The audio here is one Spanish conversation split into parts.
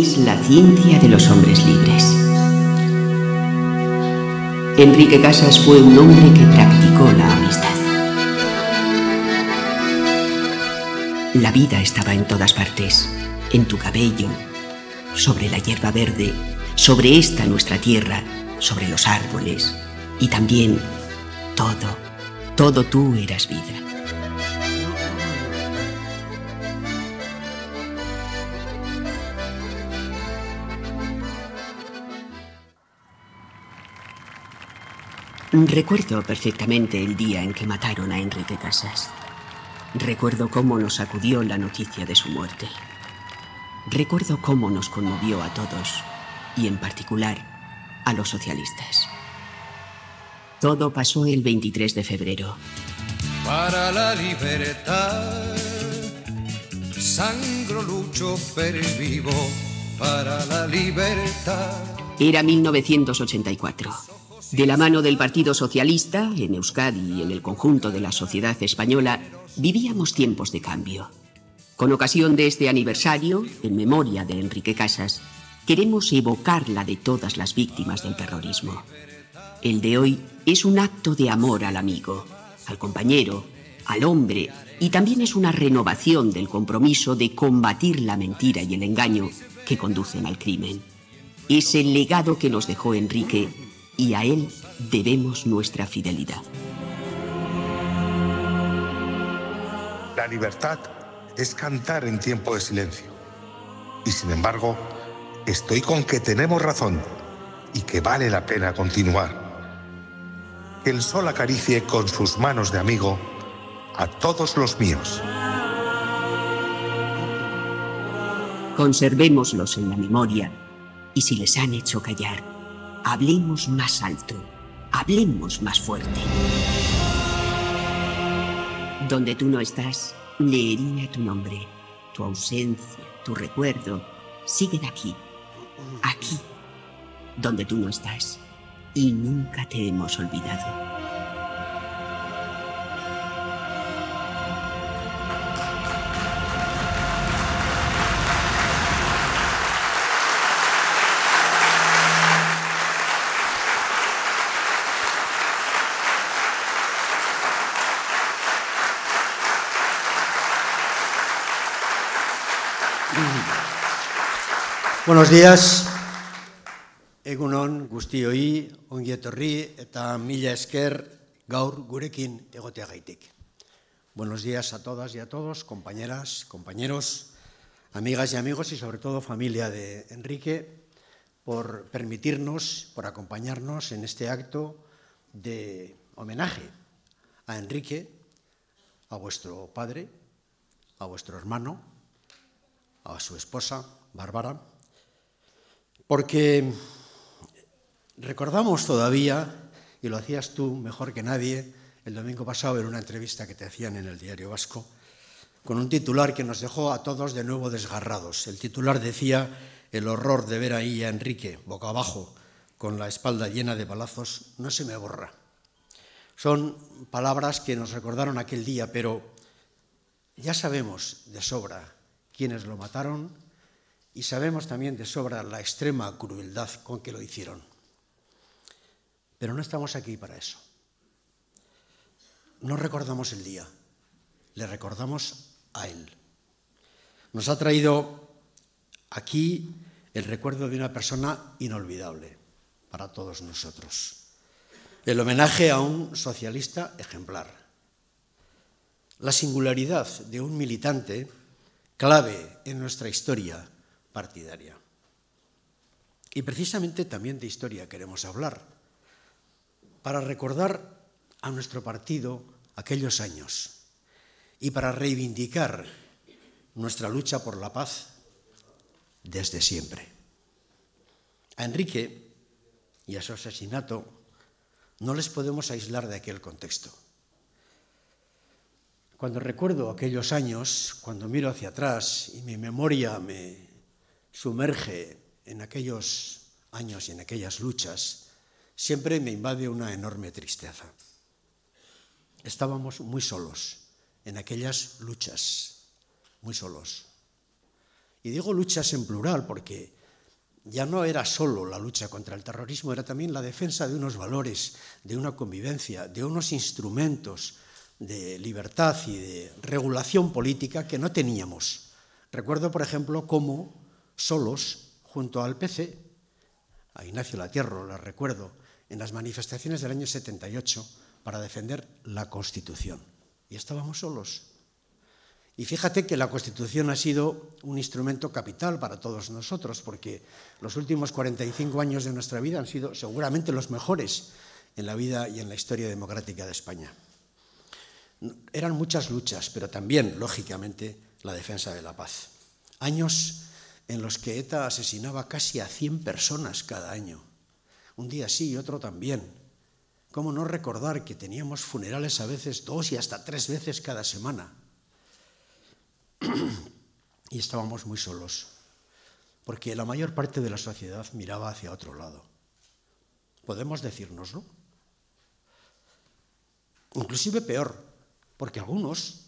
es la ciencia de los hombres libres. Enrique Casas fue un hombre que practicó la amistad. La vida estaba en todas partes, en tu cabello, sobre la hierba verde, sobre esta nuestra tierra, sobre los árboles y también todo, todo tú eras vida. Recuerdo perfectamente el día en que mataron a Enrique Casas. Recuerdo cómo nos sacudió la noticia de su muerte. Recuerdo cómo nos conmovió a todos, y en particular a los socialistas. Todo pasó el 23 de febrero. Para la libertad, sangro lucho vivo, para la libertad. Era 1984. De la mano del Partido Socialista, en Euskadi y en el conjunto de la sociedad española, vivíamos tiempos de cambio. Con ocasión de este aniversario, en memoria de Enrique Casas, queremos evocar la de todas las víctimas del terrorismo. El de hoy es un acto de amor al amigo, al compañero, al hombre y también es una renovación del compromiso de combatir la mentira y el engaño que conducen al crimen. Es el legado que nos dejó Enrique y a Él debemos nuestra fidelidad. La libertad es cantar en tiempo de silencio. Y sin embargo, estoy con que tenemos razón y que vale la pena continuar. Que el sol acaricie con sus manos de amigo a todos los míos. Conservémoslos en la memoria y si les han hecho callar, Hablemos más alto, hablemos más fuerte. Donde tú no estás, leería tu nombre, tu ausencia, tu recuerdo, de aquí, aquí, donde tú no estás, y nunca te hemos olvidado. Buenos días. Egunon eta esker gaur gurekin Buenos días a todas y a todos, compañeras, compañeros, amigas y amigos y sobre todo familia de Enrique por permitirnos, por acompañarnos en este acto de homenaje a Enrique, a vuestro padre, a vuestro hermano, a su esposa, Bárbara, porque recordamos todavía, y lo hacías tú mejor que nadie, el domingo pasado en una entrevista que te hacían en el diario vasco, con un titular que nos dejó a todos de nuevo desgarrados. El titular decía, el horror de ver ahí a Enrique, boca abajo, con la espalda llena de balazos, no se me borra. Son palabras que nos recordaron aquel día, pero ya sabemos de sobra quiénes lo mataron y sabemos también de sobra la extrema crueldad con que lo hicieron. Pero no estamos aquí para eso. No recordamos el día, le recordamos a Él. Nos ha traído aquí el recuerdo de una persona inolvidable para todos nosotros. El homenaje a un socialista ejemplar. La singularidad de un militante clave en nuestra historia partidaria. Y precisamente también de historia queremos hablar, para recordar a nuestro partido aquellos años y para reivindicar nuestra lucha por la paz desde siempre. A Enrique y a su asesinato no les podemos aislar de aquel contexto. Cuando recuerdo aquellos años, cuando miro hacia atrás y mi memoria me sumerge en aquellos años y en aquellas luchas, siempre me invade una enorme tristeza. Estábamos muy solos en aquellas luchas, muy solos. Y digo luchas en plural porque ya no era solo la lucha contra el terrorismo, era también la defensa de unos valores, de una convivencia, de unos instrumentos de libertad y de regulación política que no teníamos. Recuerdo, por ejemplo, cómo solos junto al PC, a Ignacio Latierro, lo recuerdo, en las manifestaciones del año 78 para defender la Constitución. Y estábamos solos. Y fíjate que la Constitución ha sido un instrumento capital para todos nosotros, porque los últimos 45 años de nuestra vida han sido seguramente los mejores en la vida y en la historia democrática de España. Eran muchas luchas, pero también, lógicamente, la defensa de la paz. Años en los que ETA asesinaba casi a 100 personas cada año. Un día sí y otro también. ¿Cómo no recordar que teníamos funerales a veces dos y hasta tres veces cada semana? y estábamos muy solos, porque la mayor parte de la sociedad miraba hacia otro lado. ¿Podemos decírnoslo? Inclusive peor, porque algunos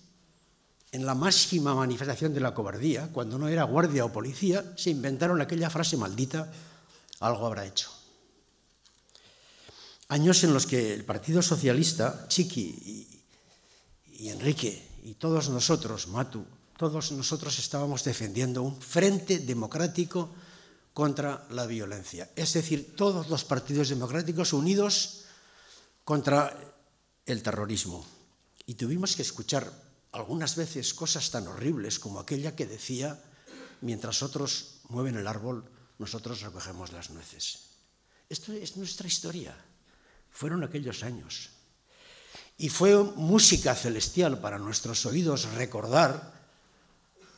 en la máxima manifestación de la cobardía, cuando no era guardia o policía, se inventaron aquella frase maldita, algo habrá hecho. Años en los que el Partido Socialista, Chiqui y, Enrique y todos nosotros, Matu, todos nosotros estábamos defendiendo un frente democrático contra la violencia. Es decir, todos los partidos democráticos unidos contra el terrorismo. Y tuvimos que escuchar algunas veces cosas tan horribles como aquella que decía, mientras otros mueven el árbol, nosotros recogemos las nueces. Esto es nuestra historia. Fueron aquellos años. Y fue música celestial para nuestros oídos recordar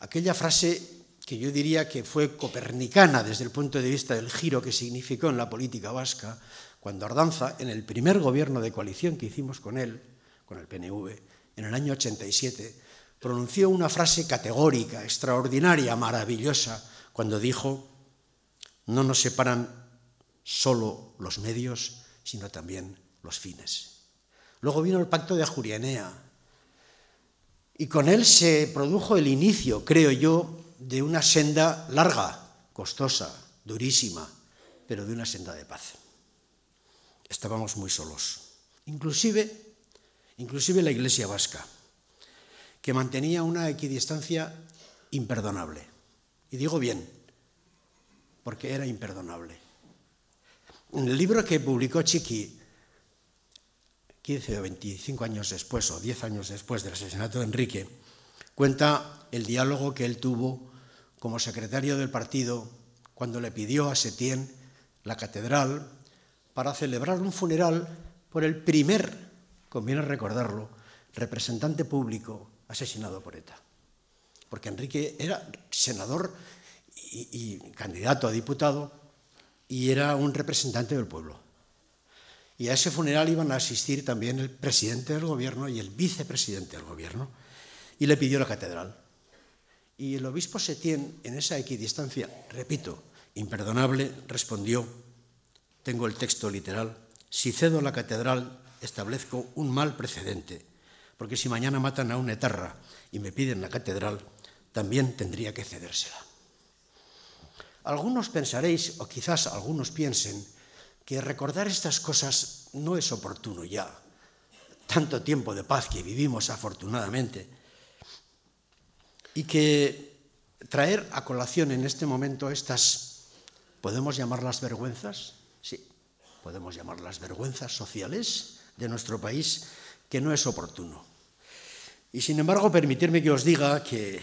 aquella frase que yo diría que fue copernicana desde el punto de vista del giro que significó en la política vasca, cuando Ardanza, en el primer gobierno de coalición que hicimos con él, con el PNV, en el año 87, pronunció una frase categórica, extraordinaria, maravillosa, cuando dijo, no nos separan solo los medios, sino también los fines. Luego vino el pacto de Ajurianea y con él se produjo el inicio, creo yo, de una senda larga, costosa, durísima, pero de una senda de paz. Estábamos muy solos. Inclusive inclusive la Iglesia vasca, que mantenía una equidistancia imperdonable. Y digo bien, porque era imperdonable. En el libro que publicó Chiqui 15 o 25 años después, o 10 años después del asesinato de Enrique, cuenta el diálogo que él tuvo como secretario del partido cuando le pidió a Setién la catedral para celebrar un funeral por el primer conviene recordarlo, representante público asesinado por ETA. Porque Enrique era senador y, candidato a diputado y era un representante del pueblo. Y a ese funeral iban a asistir también el presidente del gobierno y el vicepresidente del gobierno. Y le pidió la catedral. Y el obispo Setién, en esa equidistancia, repito, imperdonable, respondió, tengo el texto literal, si cedo la catedral establezco un mal precedente, porque si mañana matan a una etarra y me piden la catedral, también tendría que cedérsela. Algunos pensaréis, o quizás algunos piensen, que recordar estas cosas no es oportuno ya. Tanto tiempo de paz que vivimos afortunadamente. Y que traer a colación en este momento estas, ¿podemos llamarlas vergüenzas? Sí, podemos llamarlas vergüenzas sociales de nuestro país que no es oportuno. Y sin embargo, permitirme que os diga que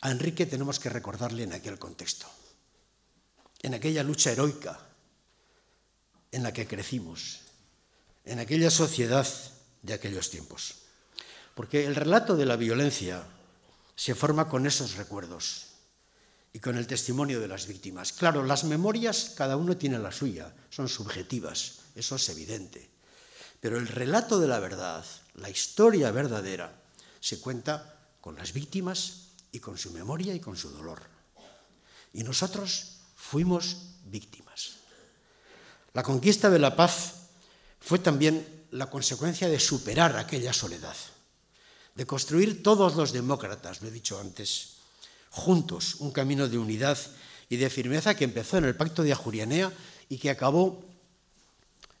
a Enrique tenemos que recordarle en aquel contexto, en aquella lucha heroica en la que crecimos, en aquella sociedad de aquellos tiempos. Porque el relato de la violencia se forma con esos recuerdos y con el testimonio de las víctimas. Claro, las memorias, cada uno tiene la suya, son subjetivas, eso es evidente. Pero el relato de la verdad, la historia verdadera, se cuenta con las víctimas y con su memoria y con su dolor. Y nosotros fuimos víctimas. La conquista de la paz fue también la consecuencia de superar aquella soledad, de construir todos los demócratas, lo he dicho antes, juntos un camino de unidad y de firmeza que empezó en el pacto de Ajurianea y que acabó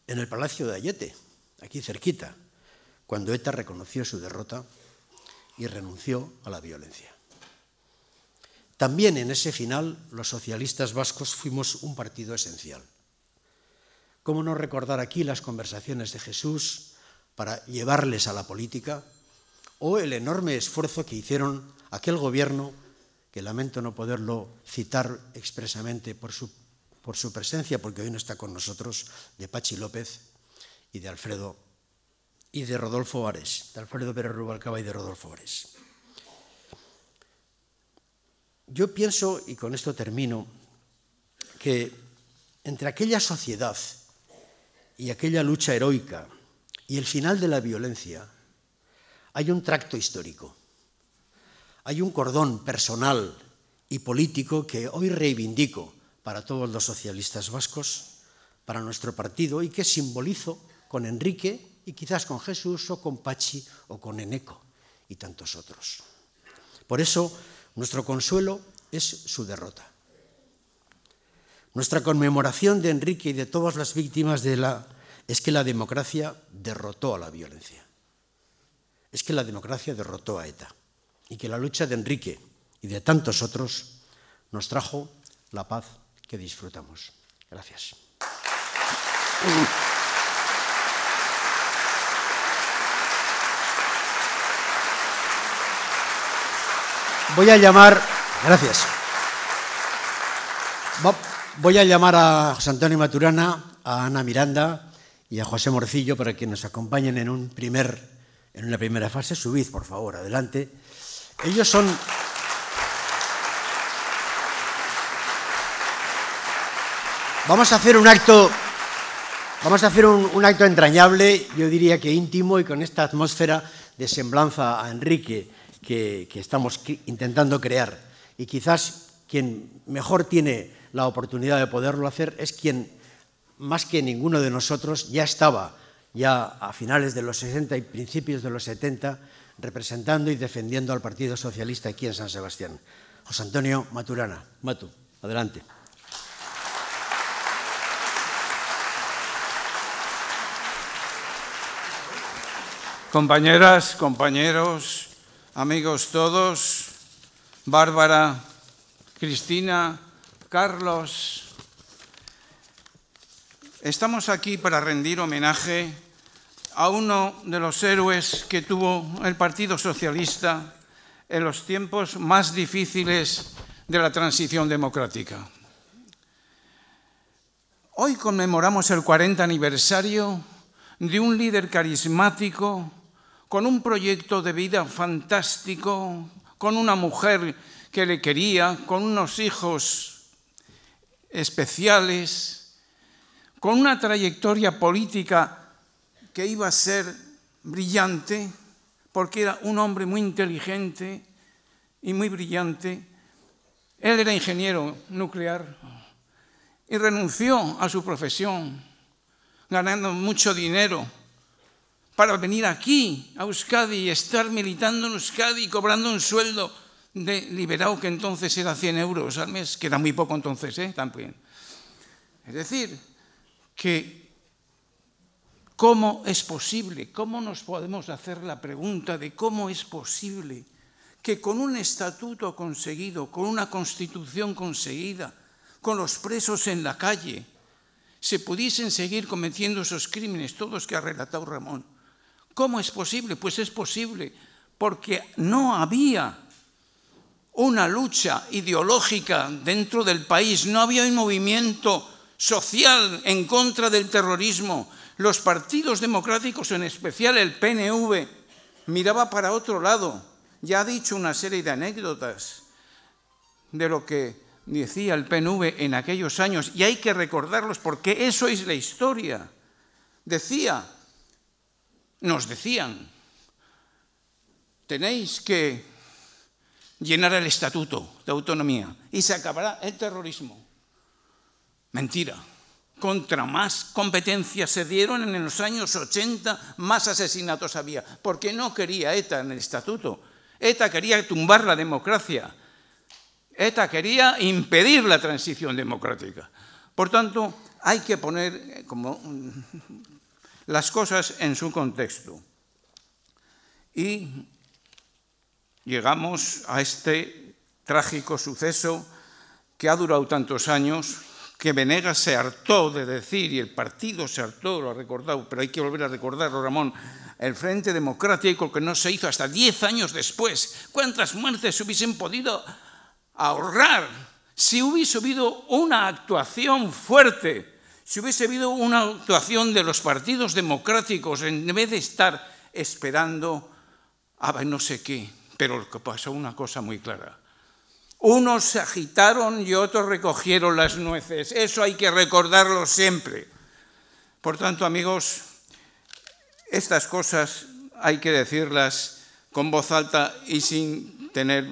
en el Palacio de Ayete, aquí cerquita, cuando ETA reconoció su derrota y renunció a la violencia. También en ese final los socialistas vascos fuimos un partido esencial. ¿Cómo no recordar aquí las conversaciones de Jesús para llevarles a la política o el enorme esfuerzo que hicieron aquel gobierno, que lamento no poderlo citar expresamente por su, por su presencia, porque hoy no está con nosotros, de Pachi López, y de Alfredo y de Rodolfo Ares, de Alfredo Pérez Rubalcaba y de Rodolfo Ares. Yo pienso, y con esto termino, que entre aquella sociedad y aquella lucha heroica y el final de la violencia hay un tracto histórico, hay un cordón personal y político que hoy reivindico para todos los socialistas vascos, para nuestro partido y que simbolizo con Enrique y quizás con Jesús o con Pachi o con Eneco y tantos otros. Por eso nuestro consuelo es su derrota. Nuestra conmemoración de Enrique y de todas las víctimas de la es que la democracia derrotó a la violencia. Es que la democracia derrotó a ETA y que la lucha de Enrique y de tantos otros nos trajo la paz que disfrutamos. Gracias. Voy a llamar. Gracias. Voy a llamar a José Antonio Maturana, a Ana Miranda y a José Morcillo para que nos acompañen en, un primer, en una primera fase. Subid, por favor, adelante. Ellos son. Vamos a hacer un acto. Vamos a hacer un acto entrañable, yo diría que íntimo y con esta atmósfera de semblanza a Enrique que, estamos intentando crear. Y quizás quien mejor tiene la oportunidad de poderlo hacer es quien, más que ninguno de nosotros, ya estaba, ya a finales de los 60 y principios de los 70, representando y defendiendo al Partido Socialista aquí en San Sebastián. José Antonio Maturana. Matu, adelante. Compañeras, compañeros, amigos todos, Bárbara, Cristina, Carlos. Estamos aquí para rendir homenaje a uno de los héroes que tuvo el Partido Socialista en los tiempos más difíciles de la transición democrática. Hoy conmemoramos el 40 aniversario de un líder carismático con un proyecto de vida fantástico, con una mujer que le quería, con unos hijos especiales, con una trayectoria política que iba a ser brillante, porque era un hombre muy inteligente y muy brillante. Él era ingeniero nuclear y renunció a su profesión, ganando mucho dinero para venir aquí a Euskadi y estar militando en Euskadi y cobrando un sueldo de liberado que entonces era 100 euros al mes, que era muy poco entonces, ¿eh? también. Es decir, que ¿cómo es posible? ¿Cómo nos podemos hacer la pregunta de cómo es posible que con un estatuto conseguido, con una constitución conseguida, con los presos en la calle, se pudiesen seguir cometiendo esos crímenes, todos que ha relatado Ramón? ¿Cómo es posible? Pues es posible porque no había una lucha ideológica dentro del país, no había un movimiento social en contra del terrorismo. Los partidos democráticos, en especial el PNV, miraba para otro lado. Ya ha dicho una serie de anécdotas de lo que decía el PNV en aquellos años, y hay que recordarlos porque eso es la historia. Decía, nos decían, tenéis que llenar el estatuto de autonomía y se acabará el terrorismo. Mentira. Contra más competencias se dieron en los años 80, más asesinatos había, porque no quería ETA en el estatuto. ETA quería tumbar la democracia. ETA quería impedir la transición democrática. Por tanto, hay que poner, eh, como las cosas en su contexto. Y llegamos a este trágico suceso que ha durado tantos años, que Venegas se hartó de decir, y el partido se hartó, lo ha recordado, pero hay que volver a recordarlo, Ramón, el Frente Democrático que no se hizo hasta diez años después. ¿Cuántas muertes hubiesen podido ahorrar si hubiese habido una actuación fuerte? Si hubiese habido una actuación de los partidos democráticos en vez de estar esperando a no sé qué, pero lo que pasó una cosa muy clara. Unos se agitaron y otros recogieron las nueces. Eso hay que recordarlo siempre. Por tanto, amigos, estas cosas hay que decirlas con voz alta y sin tener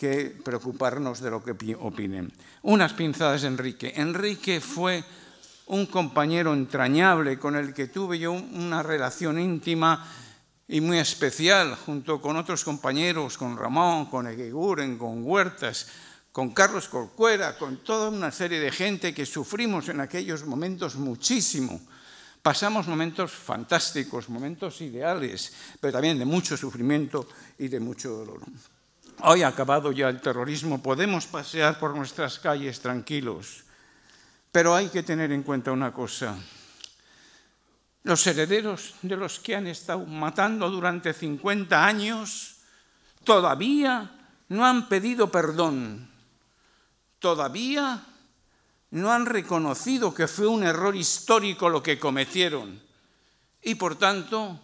que preocuparnos de lo que opinen. Unas pinzadas Enrique. Enrique fue un compañero entrañable con el que tuve yo una relación íntima y muy especial, junto con otros compañeros, con Ramón, con Eguiguren, con Huertas, con Carlos Corcuera, con toda una serie de gente que sufrimos en aquellos momentos muchísimo. Pasamos momentos fantásticos, momentos ideales, pero también de mucho sufrimiento y de mucho dolor. Hoy acabado ya el terrorismo, podemos pasear por nuestras calles tranquilos. Pero hay que tener en cuenta una cosa. Los herederos de los que han estado matando durante 50 años todavía no han pedido perdón. Todavía no han reconocido que fue un error histórico lo que cometieron. Y por tanto,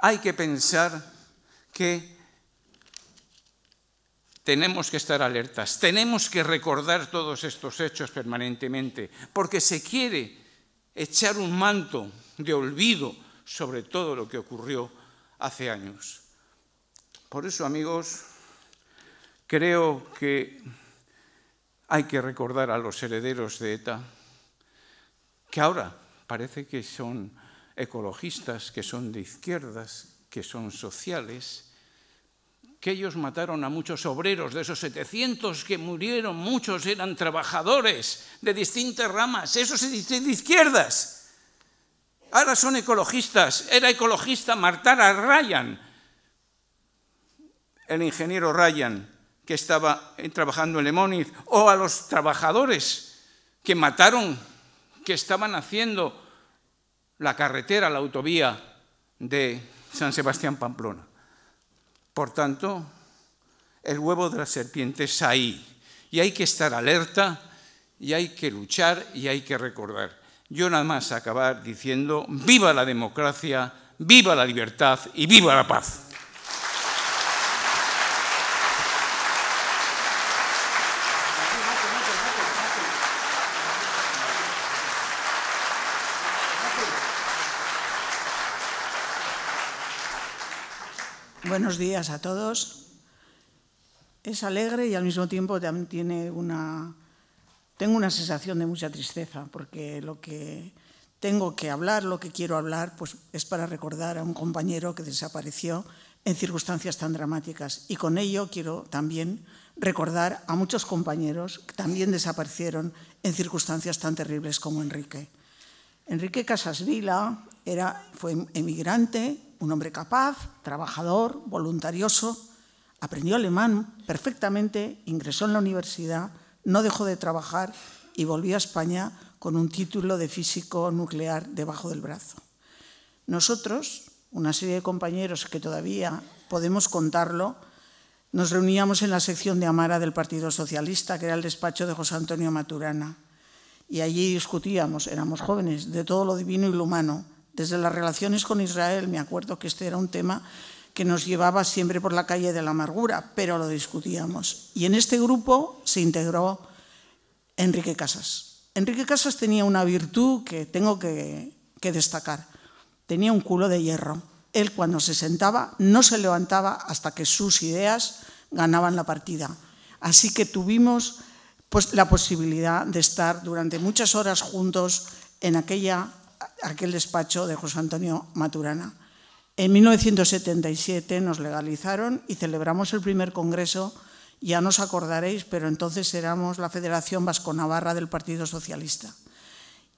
hay que pensar que tenemos que estar alertas, tenemos que recordar todos estos hechos permanentemente, porque se quiere echar un manto de olvido sobre todo lo que ocurrió hace años. Por eso, amigos, creo que hay que recordar a los herederos de ETA, que ahora parece que son ecologistas, que son de izquierdas, que son sociales, que ellos mataron a muchos obreros, de esos 700 que murieron, muchos eran trabajadores de distintas ramas, esos de izquierdas. Ahora son ecologistas, era ecologista a Ryan, el ingeniero Ryan, que estaba trabajando en Lemóniz, o a los trabajadores que mataron, que estaban haciendo la carretera, la autovía de San Sebastián Pamplona. Por tanto, el huevo de la serpiente es ahí. Y hay que estar alerta, y hay que luchar, y hay que recordar. Yo nada más acabar diciendo, viva la democracia, viva la libertad y viva la paz. Buenos días a todos. Es alegre y al mismo tiempo tiene una, tengo una sensación de mucha tristeza, porque lo que tengo que hablar, lo que quiero hablar, pues es para recordar a un compañero que desapareció en circunstancias tan dramáticas. Y con ello quiero también recordar a muchos compañeros que también desaparecieron en circunstancias tan terribles como Enrique. Enrique Casasvila era, fue emigrante, un hombre capaz, trabajador, voluntarioso, aprendió alemán perfectamente, ingresó en la universidad, no dejó de trabajar y volvió a España con un título de físico nuclear debajo del brazo. Nosotros, una serie de compañeros que todavía podemos contarlo, nos reuníamos en la sección de Amara del Partido Socialista, que era el despacho de José Antonio Maturana, y allí discutíamos, éramos jóvenes, de todo lo divino y lo humano, desde las relaciones con Israel, me acuerdo que este era un tema que nos llevaba siempre por la calle de la amargura, pero lo discutíamos. Y en este grupo se integró Enrique Casas. Enrique Casas tenía una virtud que tengo que, destacar. Tenía un culo de hierro. Él cuando se sentaba no se levantaba hasta que sus ideas ganaban la partida. Así que tuvimos pues, la posibilidad de estar durante muchas horas juntos en aquella aquel despacho de José Antonio Maturana. En 1977 nos legalizaron y celebramos el primer congreso, ya nos acordaréis, pero entonces éramos la Federación Vasco-Navarra del Partido Socialista.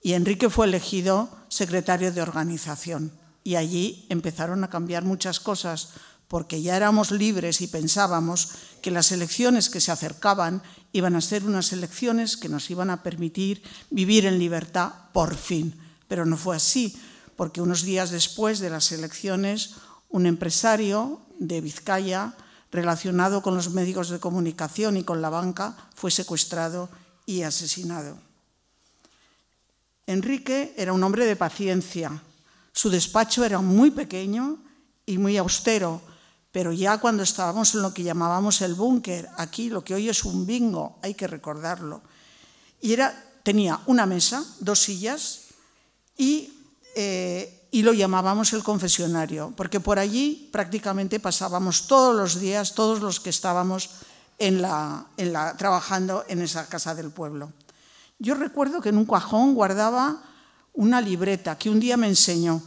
Y Enrique fue elegido secretario de organización y allí empezaron a cambiar muchas cosas porque ya éramos libres y pensábamos que las elecciones que se acercaban iban a ser unas elecciones que nos iban a permitir vivir en libertad por fin pero no fue así, porque unos días después de las elecciones, un empresario de Vizcaya relacionado con los médicos de comunicación y con la banca fue secuestrado y asesinado. Enrique era un hombre de paciencia. Su despacho era muy pequeño y muy austero, pero ya cuando estábamos en lo que llamábamos el búnker, aquí lo que hoy es un bingo, hay que recordarlo, y era, tenía una mesa, dos sillas, eh, y, lo llamábamos el confesionario, porque por allí prácticamente pasábamos todos los días, todos los que estábamos trabajando en esa casa del pueblo. Yo recuerdo que en un cajón guardaba una libreta que un día me enseñó.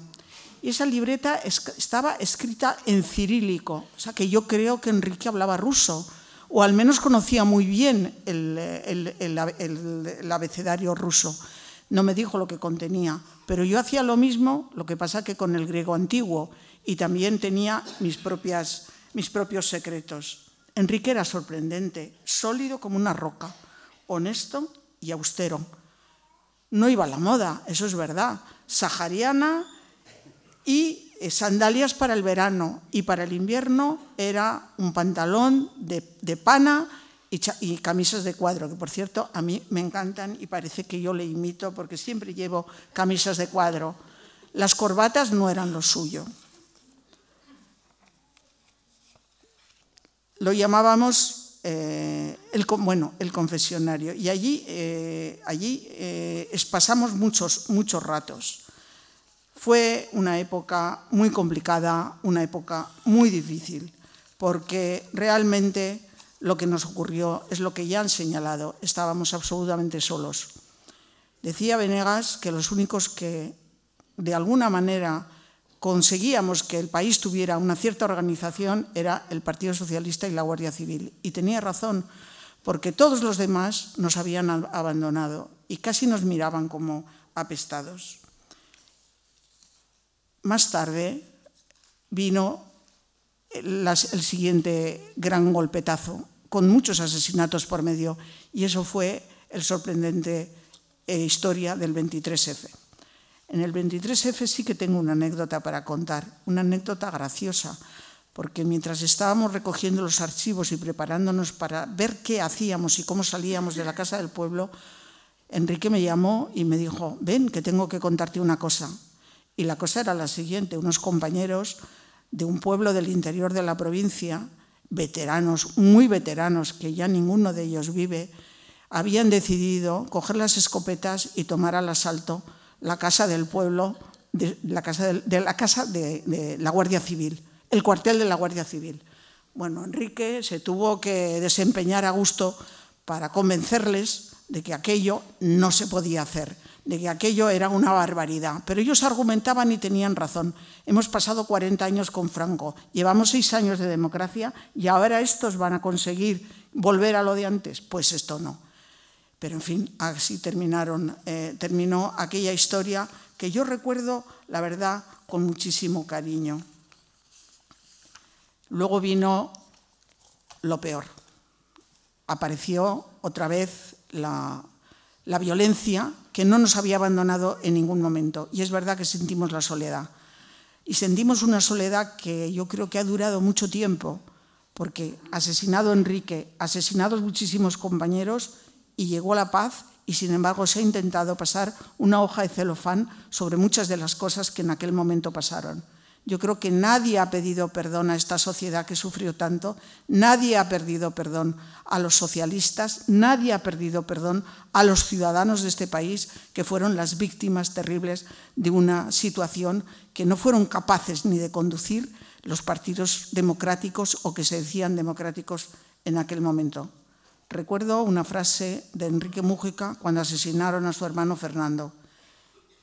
Y esa libreta estaba escrita en cirílico, o sea que yo creo que Enrique hablaba ruso, o al menos conocía muy bien el abecedario ruso no me dijo lo que contenía, pero yo hacía lo mismo, lo que pasa que con el griego antiguo, y también tenía mis, propias, mis propios secretos. Enrique era sorprendente, sólido como una roca, honesto y austero. No iba a la moda, eso es verdad, sahariana y eh, sandalias para el verano, y para el invierno era un pantalón de pana y, camisas de cuadro, que por cierto a mí me encantan y parece que yo le imito porque siempre llevo camisas de cuadro. Las corbatas no eran lo suyo. Lo llamábamos eh, el, bueno, el confesionario y allí, eh, allí eh, pasamos muchos, muchos ratos. Fue una época muy complicada, una época muy difícil, porque realmente lo que nos ocurrió es lo que ya han señalado, estábamos absolutamente solos. Decía Venegas que los únicos que de alguna manera conseguíamos que el país tuviera una cierta organización era el Partido Socialista y la Guardia Civil. Y tenía razón, porque todos los demás nos habían abandonado y casi nos miraban como apestados. Más tarde vino el siguiente gran golpetazo, con muchos asesinatos por medio, y eso fue el sorprendente eh, historia del 23F. En el 23F sí que tengo una anécdota para contar, una anécdota graciosa, porque mientras estábamos recogiendo los archivos y preparándonos para ver qué hacíamos y cómo salíamos de la casa del pueblo, Enrique me llamó y me dijo, ven, que tengo que contarte una cosa. Y la cosa era la siguiente, unos compañeros de un pueblo del interior de la provincia, veteranos, muy veteranos, que ya ninguno de ellos vive, habían decidido coger las escopetas y tomar al asalto la casa del pueblo, la casa, la, casa de la Guardia Civil, el cuartel de la Guardia Civil. Bueno, Enrique se tuvo que desempeñar a gusto para convencerles de que aquello no se podía hacer de que aquello era una barbaridad. Pero ellos argumentaban y tenían razón. Hemos pasado 40 años con Franco, llevamos seis años de democracia y ahora estos van a conseguir volver a lo de antes. Pues esto no. Pero en fin, así terminaron, eh, terminó aquella historia que yo recuerdo, la verdad, con muchísimo cariño. Luego vino lo peor. Apareció otra vez la, la violencia que no nos había abandonado en ningún momento. Y es verdad que sentimos la soledad. Y sentimos una soledad que yo creo que ha durado mucho tiempo, porque asesinado Enrique, asesinados muchísimos compañeros, y llegó la paz, y sin embargo se ha intentado pasar una hoja de celofán sobre muchas de las cosas que en aquel momento pasaron. Yo creo que nadie ha pedido perdón a esta sociedad que sufrió tanto, nadie ha perdido perdón a los socialistas, nadie ha perdido perdón a los ciudadanos de este país que fueron las víctimas terribles de una situación que no fueron capaces ni de conducir los partidos democráticos o que se decían democráticos en aquel momento. Recuerdo una frase de Enrique Mújica cuando asesinaron a su hermano Fernando.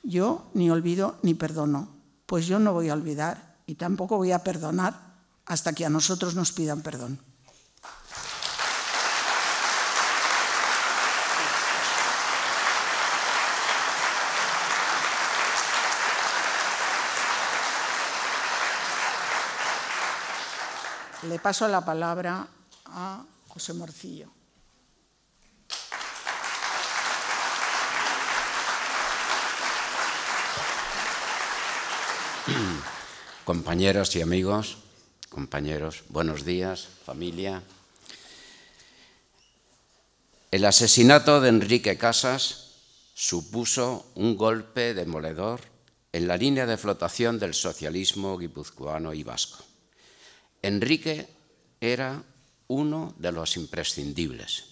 Yo ni olvido ni perdono pues yo no voy a olvidar y tampoco voy a perdonar hasta que a nosotros nos pidan perdón. Le paso la palabra a José Morcillo. Compañeros y amigos, compañeros, buenos días, familia. El asesinato de Enrique Casas supuso un golpe demoledor en la línea de flotación del socialismo guipuzcoano y vasco. Enrique era uno de los imprescindibles.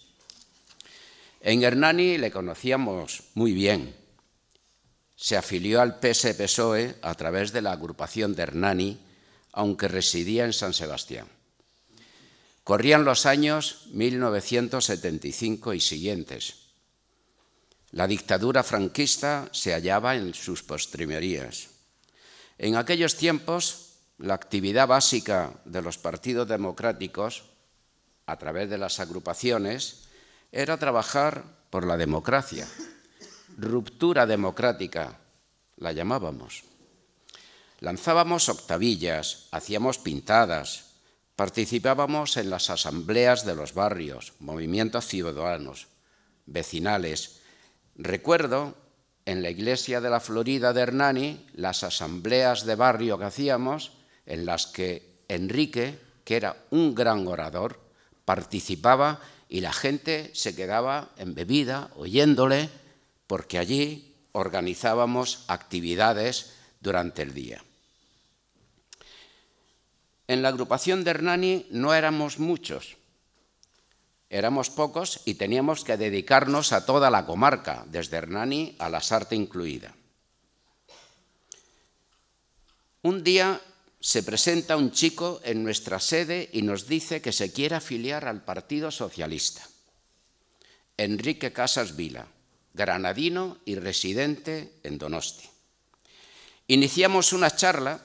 En Hernani le conocíamos muy bien se afilió al psoe a través de la agrupación de Hernani, aunque residía en San Sebastián. Corrían los años 1975 y siguientes. La dictadura franquista se hallaba en sus postrimerías. En aquellos tiempos, la actividad básica de los partidos democráticos, a través de las agrupaciones, era trabajar por la democracia, ruptura democrática, la llamábamos. Lanzábamos octavillas, hacíamos pintadas, participábamos en las asambleas de los barrios, movimientos ciudadanos, vecinales. Recuerdo en la iglesia de la Florida de Hernani las asambleas de barrio que hacíamos en las que Enrique, que era un gran orador, participaba y la gente se quedaba embebida oyéndole porque allí organizábamos actividades durante el día. En la agrupación de Hernani no éramos muchos, éramos pocos y teníamos que dedicarnos a toda la comarca, desde Hernani a la Sarte incluida. Un día se presenta un chico en nuestra sede y nos dice que se quiere afiliar al Partido Socialista, Enrique Casas Vila granadino y residente en Donosti. Iniciamos una charla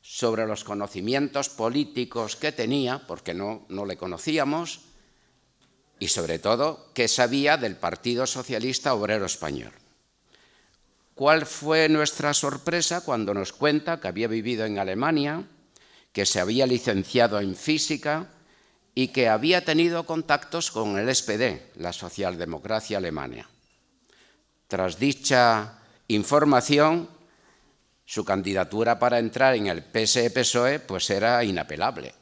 sobre los conocimientos políticos que tenía, porque no, le conocíamos, y sobre todo qué sabía del Partido Socialista Obrero Español. ¿Cuál fue nuestra sorpresa cuando nos cuenta que había vivido en Alemania, que se había licenciado en física, y que había tenido contactos con el SPD, la socialdemocracia alemana. Tras dicha información, su candidatura para entrar en el PSE-PSOE pues era inapelable.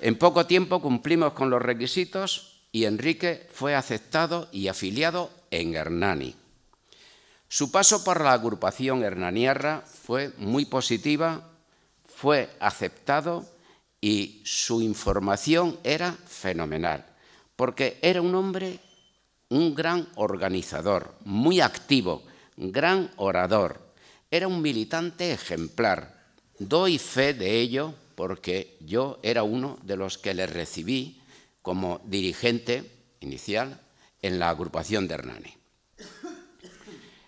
En poco tiempo cumplimos con los requisitos y Enrique fue aceptado y afiliado en Hernani. Su paso por la agrupación hernaniarra fue muy positiva, fue aceptado y su información era fenomenal, porque era un hombre, un gran organizador, muy activo, gran orador, era un militante ejemplar. Doy fe de ello porque yo era uno de los que le recibí como dirigente inicial en la agrupación de Hernani.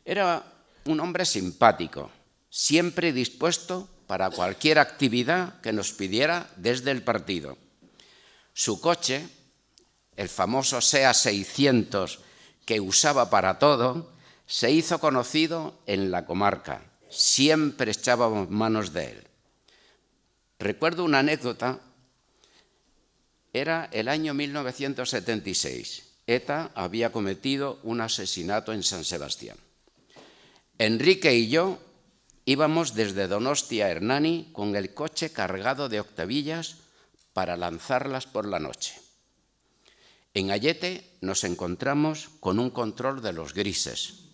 Era un hombre simpático, siempre dispuesto para cualquier actividad que nos pidiera desde el partido. Su coche, el famoso SEA 600 que usaba para todo, se hizo conocido en la comarca. Siempre echábamos manos de él. Recuerdo una anécdota. Era el año 1976. ETA había cometido un asesinato en San Sebastián. Enrique y yo Íbamos desde Donostia a Hernani con el coche cargado de octavillas para lanzarlas por la noche. En Ayete nos encontramos con un control de los grises.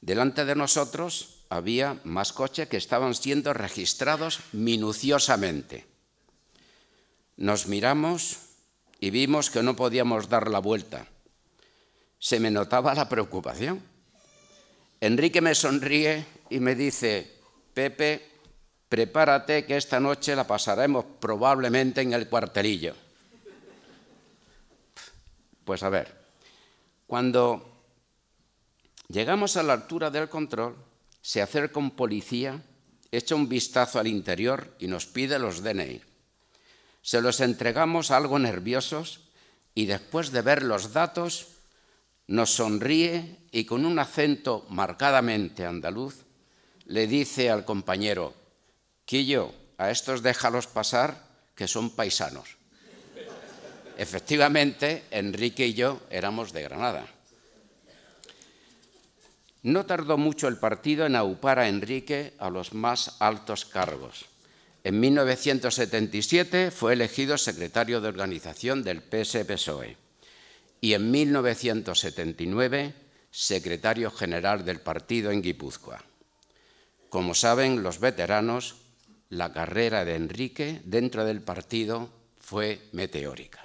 Delante de nosotros había más coches que estaban siendo registrados minuciosamente. Nos miramos y vimos que no podíamos dar la vuelta. Se me notaba la preocupación. Enrique me sonríe y me dice, Pepe, prepárate que esta noche la pasaremos probablemente en el cuartelillo. Pues a ver, cuando llegamos a la altura del control, se acerca un policía, echa un vistazo al interior y nos pide los DNI. Se los entregamos algo nerviosos y después de ver los datos, nos sonríe y con un acento marcadamente andaluz le dice al compañero, Quillo, a estos déjalos pasar, que son paisanos. Efectivamente, Enrique y yo éramos de Granada. No tardó mucho el partido en aupar a Enrique a los más altos cargos. En 1977 fue elegido secretario de organización del ps e y en 1979 secretario general del partido en Guipúzcoa. Como saben los veteranos, la carrera de Enrique dentro del partido fue meteórica.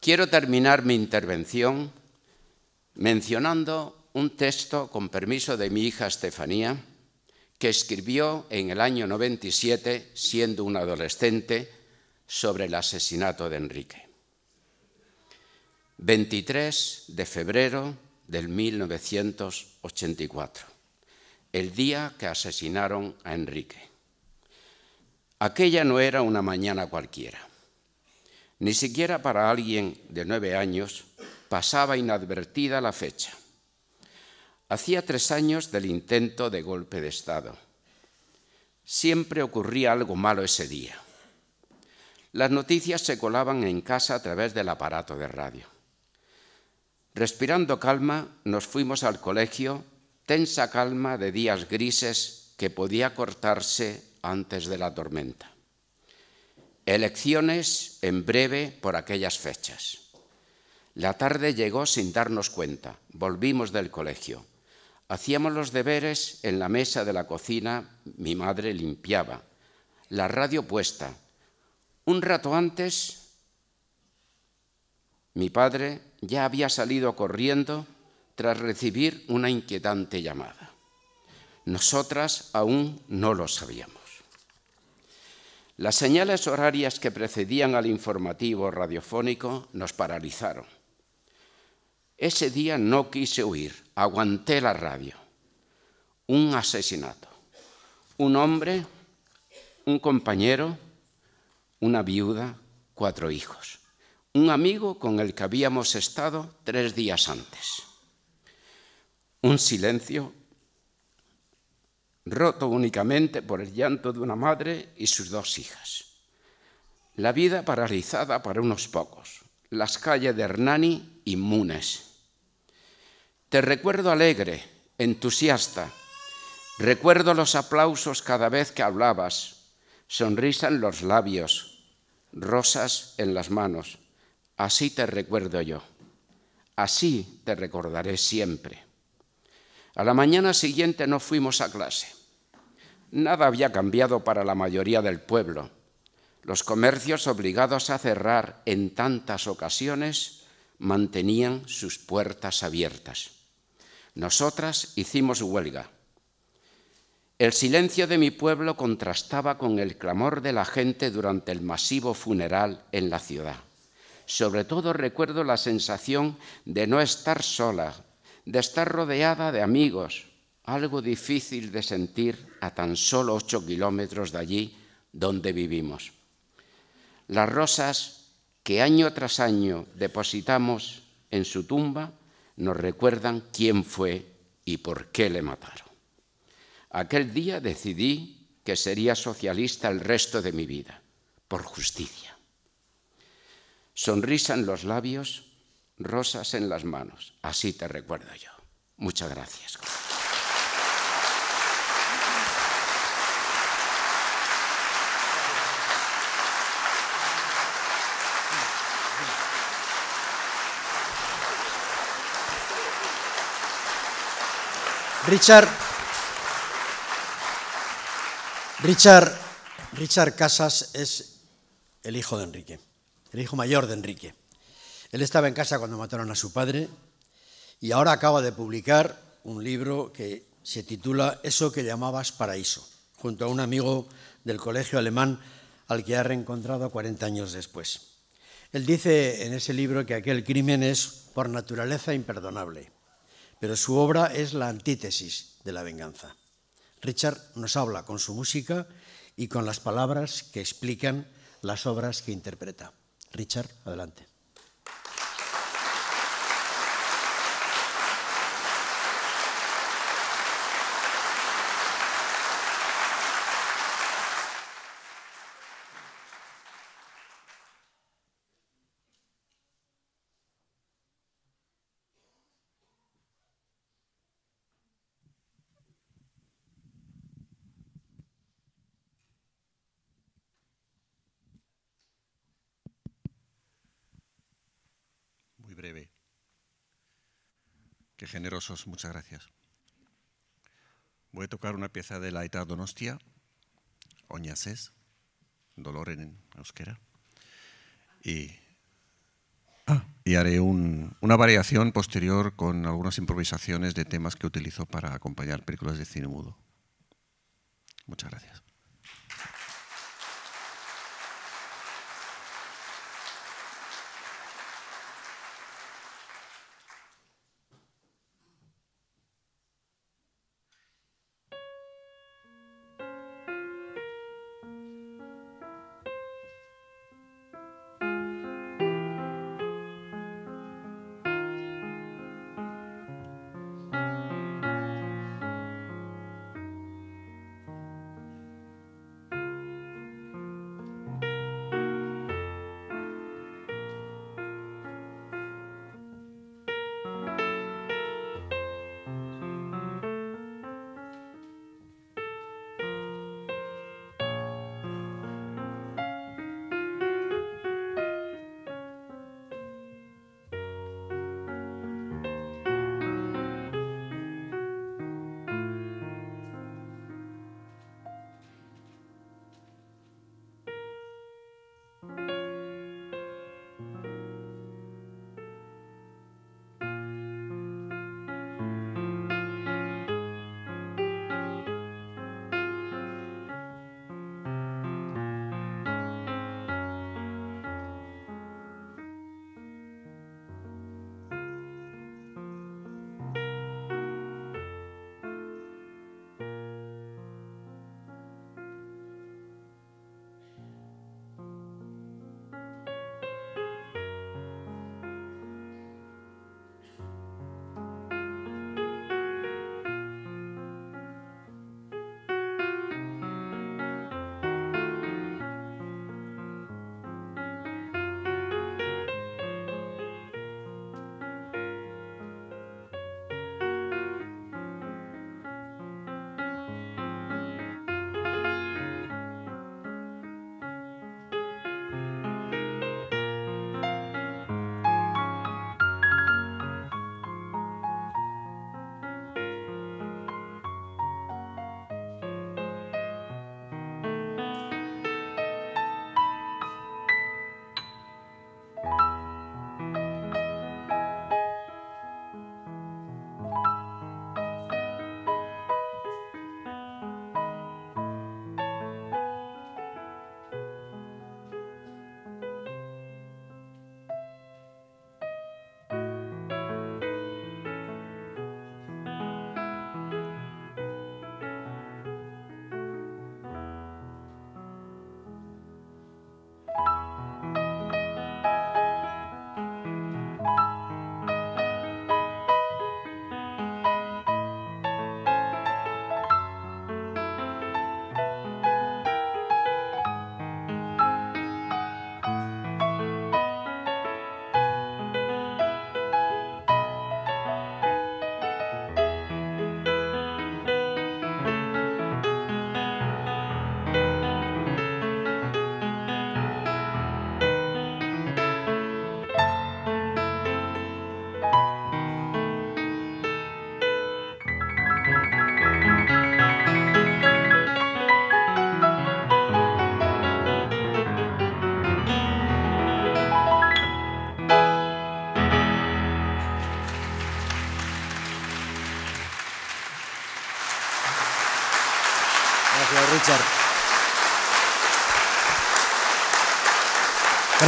Quiero terminar mi intervención mencionando un texto, con permiso de mi hija Estefanía, que escribió en el año 97, siendo un adolescente, sobre el asesinato de Enrique. 23 de febrero del 1984 el día que asesinaron a Enrique. Aquella no era una mañana cualquiera. Ni siquiera para alguien de nueve años pasaba inadvertida la fecha. Hacía tres años del intento de golpe de Estado. Siempre ocurría algo malo ese día. Las noticias se colaban en casa a través del aparato de radio. Respirando calma, nos fuimos al colegio tensa calma de días grises que podía cortarse antes de la tormenta. Elecciones en breve por aquellas fechas. La tarde llegó sin darnos cuenta. Volvimos del colegio. Hacíamos los deberes en la mesa de la cocina. Mi madre limpiaba. La radio puesta. Un rato antes, mi padre ya había salido corriendo tras recibir una inquietante llamada. Nosotras aún no lo sabíamos. Las señales horarias que precedían al informativo radiofónico nos paralizaron. Ese día no quise huir, aguanté la radio. Un asesinato. Un hombre, un compañero, una viuda, cuatro hijos. Un amigo con el que habíamos estado tres días antes un silencio roto únicamente por el llanto de una madre y sus dos hijas. La vida paralizada para unos pocos, las calles de Hernani inmunes. Te recuerdo alegre, entusiasta, recuerdo los aplausos cada vez que hablabas, sonrisa en los labios, rosas en las manos. Así te recuerdo yo, así te recordaré siempre. A la mañana siguiente no fuimos a clase. Nada había cambiado para la mayoría del pueblo. Los comercios obligados a cerrar en tantas ocasiones mantenían sus puertas abiertas. Nosotras hicimos huelga. El silencio de mi pueblo contrastaba con el clamor de la gente durante el masivo funeral en la ciudad. Sobre todo recuerdo la sensación de no estar sola, de estar rodeada de amigos, algo difícil de sentir a tan solo ocho kilómetros de allí donde vivimos. Las rosas que año tras año depositamos en su tumba nos recuerdan quién fue y por qué le mataron. Aquel día decidí que sería socialista el resto de mi vida, por justicia. Sonrisa en los labios, rosas en las manos. Así te recuerdo yo. Muchas gracias. Richard, Richard, Richard Casas es el hijo de Enrique, el hijo mayor de Enrique. Él estaba en casa cuando mataron a su padre y ahora acaba de publicar un libro que se titula Eso que llamabas paraíso, junto a un amigo del colegio alemán al que ha reencontrado 40 años después. Él dice en ese libro que aquel crimen es por naturaleza imperdonable, pero su obra es la antítesis de la venganza. Richard nos habla con su música y con las palabras que explican las obras que interpreta. Richard, adelante. generosos. Muchas gracias. Voy a tocar una pieza de la Eta Donostia, Oñasés, Dolor en euskera. Y, ah. y haré una variación posterior con algunas improvisaciones de temas que utilizo para acompañar películas de cine mudo. Muchas gracias.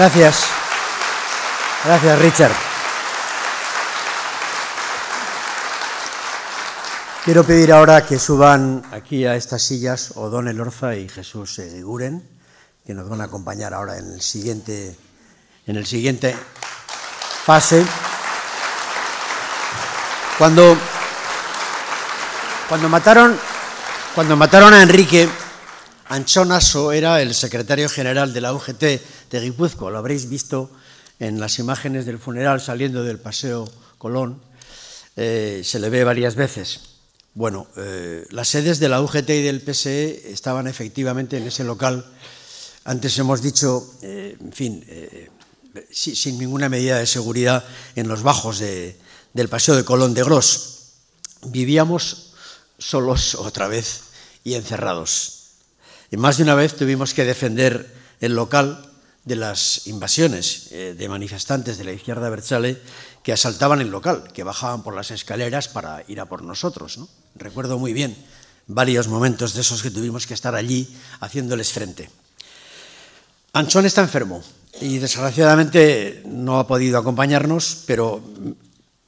Gracias. Gracias, Richard. Quiero pedir ahora que suban aquí a estas sillas Odón Elorza y Jesús Seguren, eh, que nos van a acompañar ahora en el siguiente, en el siguiente fase. Cuando, cuando, mataron, cuando mataron a Enrique, Anchonaso era el secretario general de la UGT de Lo habréis visto en las imágenes del funeral saliendo del Paseo Colón, eh, se le ve varias veces. Bueno, eh, las sedes de la UGT y del PSE estaban efectivamente en ese local. Antes hemos dicho, eh, en fin, sin, ninguna medida de seguridad en los bajos del Paseo de Colón de Gros. Vivíamos solos otra vez y encerrados. Y más de una vez tuvimos que defender el local de las invasiones eh, de manifestantes de la izquierda Berchale que asaltaban el local, que bajaban por las escaleras para ir a por nosotros. ¿no? Recuerdo muy bien varios momentos de esos que tuvimos que estar allí haciéndoles frente. Anchón está enfermo y desgraciadamente no ha podido acompañarnos, pero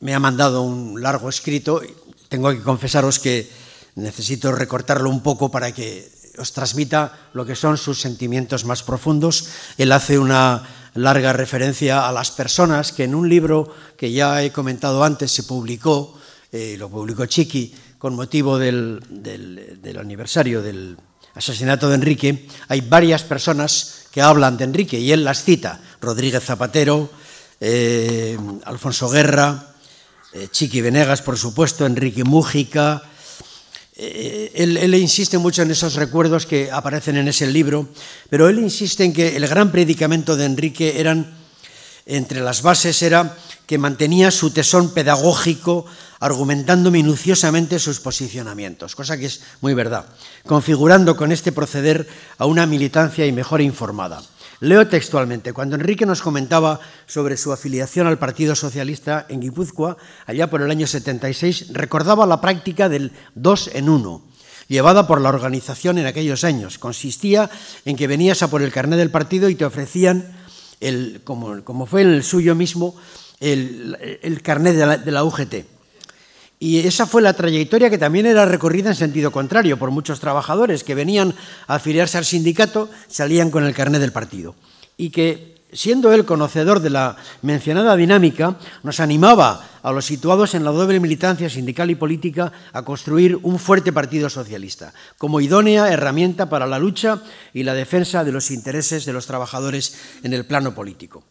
me ha mandado un largo escrito. Tengo que confesaros que necesito recortarlo un poco para que os transmita lo que son sus sentimientos más profundos. Él hace una larga referencia a las personas que en un libro que ya he comentado antes se publicó, eh, lo publicó Chiqui, con motivo del, aniversario del asesinato de Enrique, hay varias personas que hablan de Enrique y él las cita. Rodríguez Zapatero, eh, Alfonso Guerra, eh, Chiqui Venegas, por supuesto, Enrique Mújica, eh, él, él, insiste mucho en esos recuerdos que aparecen en ese libro, pero él insiste en que el gran predicamento de Enrique eran, entre las bases era que mantenía su tesón pedagógico argumentando minuciosamente sus posicionamientos, cosa que es muy verdad, configurando con este proceder a una militancia y mejor informada. Leo textualmente, cuando Enrique nos comentaba sobre su afiliación al Partido Socialista en Guipúzcoa, allá por el año 76, recordaba la práctica del dos en uno, llevada por la organización en aquellos años. Consistía en que venías a por el carnet del partido y te ofrecían, el, como, fue en el suyo mismo, el, carnet de la UGT. Y esa fue la trayectoria que también era recorrida en sentido contrario por muchos trabajadores que venían a afiliarse al sindicato, salían con el carnet del partido. Y que, siendo él conocedor de la mencionada dinámica, nos animaba a los situados en la doble militancia sindical y política a construir un fuerte partido socialista, como idónea herramienta para la lucha y la defensa de los intereses de los trabajadores en el plano político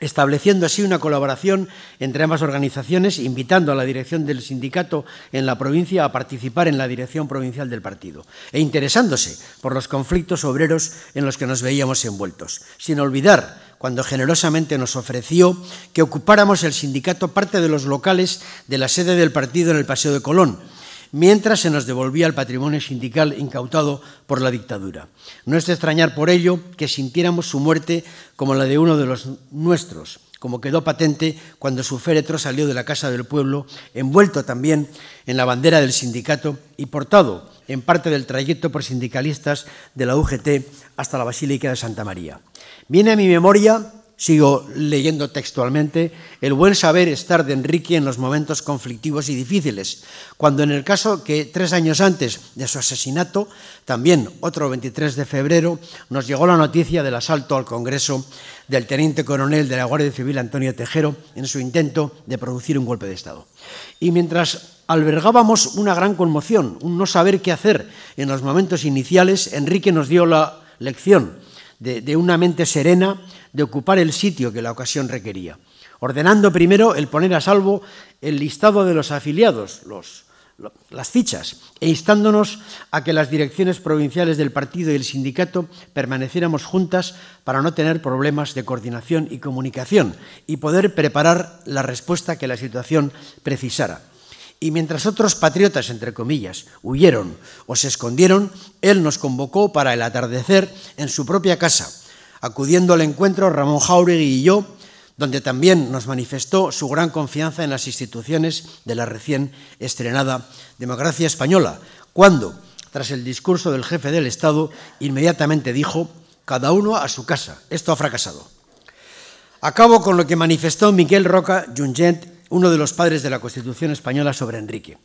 estableciendo así una colaboración entre ambas organizaciones, invitando a la dirección del sindicato en la provincia a participar en la dirección provincial del partido e interesándose por los conflictos obreros en los que nos veíamos envueltos, sin olvidar cuando generosamente nos ofreció que ocupáramos el sindicato parte de los locales de la sede del partido en el Paseo de Colón, mientras se nos devolvía el patrimonio sindical incautado por la dictadura. No es de extrañar por ello que sintiéramos su muerte como la de uno de los nuestros, como quedó patente cuando su féretro salió de la Casa del Pueblo, envuelto también en la bandera del sindicato y portado en parte del trayecto por sindicalistas de la UGT hasta la Basílica de Santa María. Viene a mi memoria Sigo leyendo textualmente, el buen saber estar de Enrique en los momentos conflictivos y difíciles, cuando en el caso que tres años antes de su asesinato, también otro 23 de febrero, nos llegó la noticia del asalto al Congreso del teniente coronel de la Guardia Civil Antonio Tejero en su intento de producir un golpe de Estado. Y mientras albergábamos una gran conmoción, un no saber qué hacer en los momentos iniciales, Enrique nos dio la lección de, una mente serena, de ocupar el sitio que la ocasión requería, ordenando primero el poner a salvo el listado de los afiliados, las fichas e instándonos a que las direcciones provinciales del partido y el sindicato permaneciéramos juntas para no tener problemas de coordinación y comunicación y poder preparar la respuesta que la situación precisara. Y mientras otros patriotas, entre comillas, huyeron o se escondieron, él nos convocó para el atardecer en su propia casa, acudiendo al encuentro Ramón Jauregui y yo, donde también nos manifestó su gran confianza en las instituciones de la recién estrenada democracia española, cuando, tras el discurso del jefe del Estado, inmediatamente dijo, cada uno a su casa, esto ha fracasado. Acabo con lo que manifestó Miguel Roca Junget uno de los padres de la Constitución española sobre Enrique.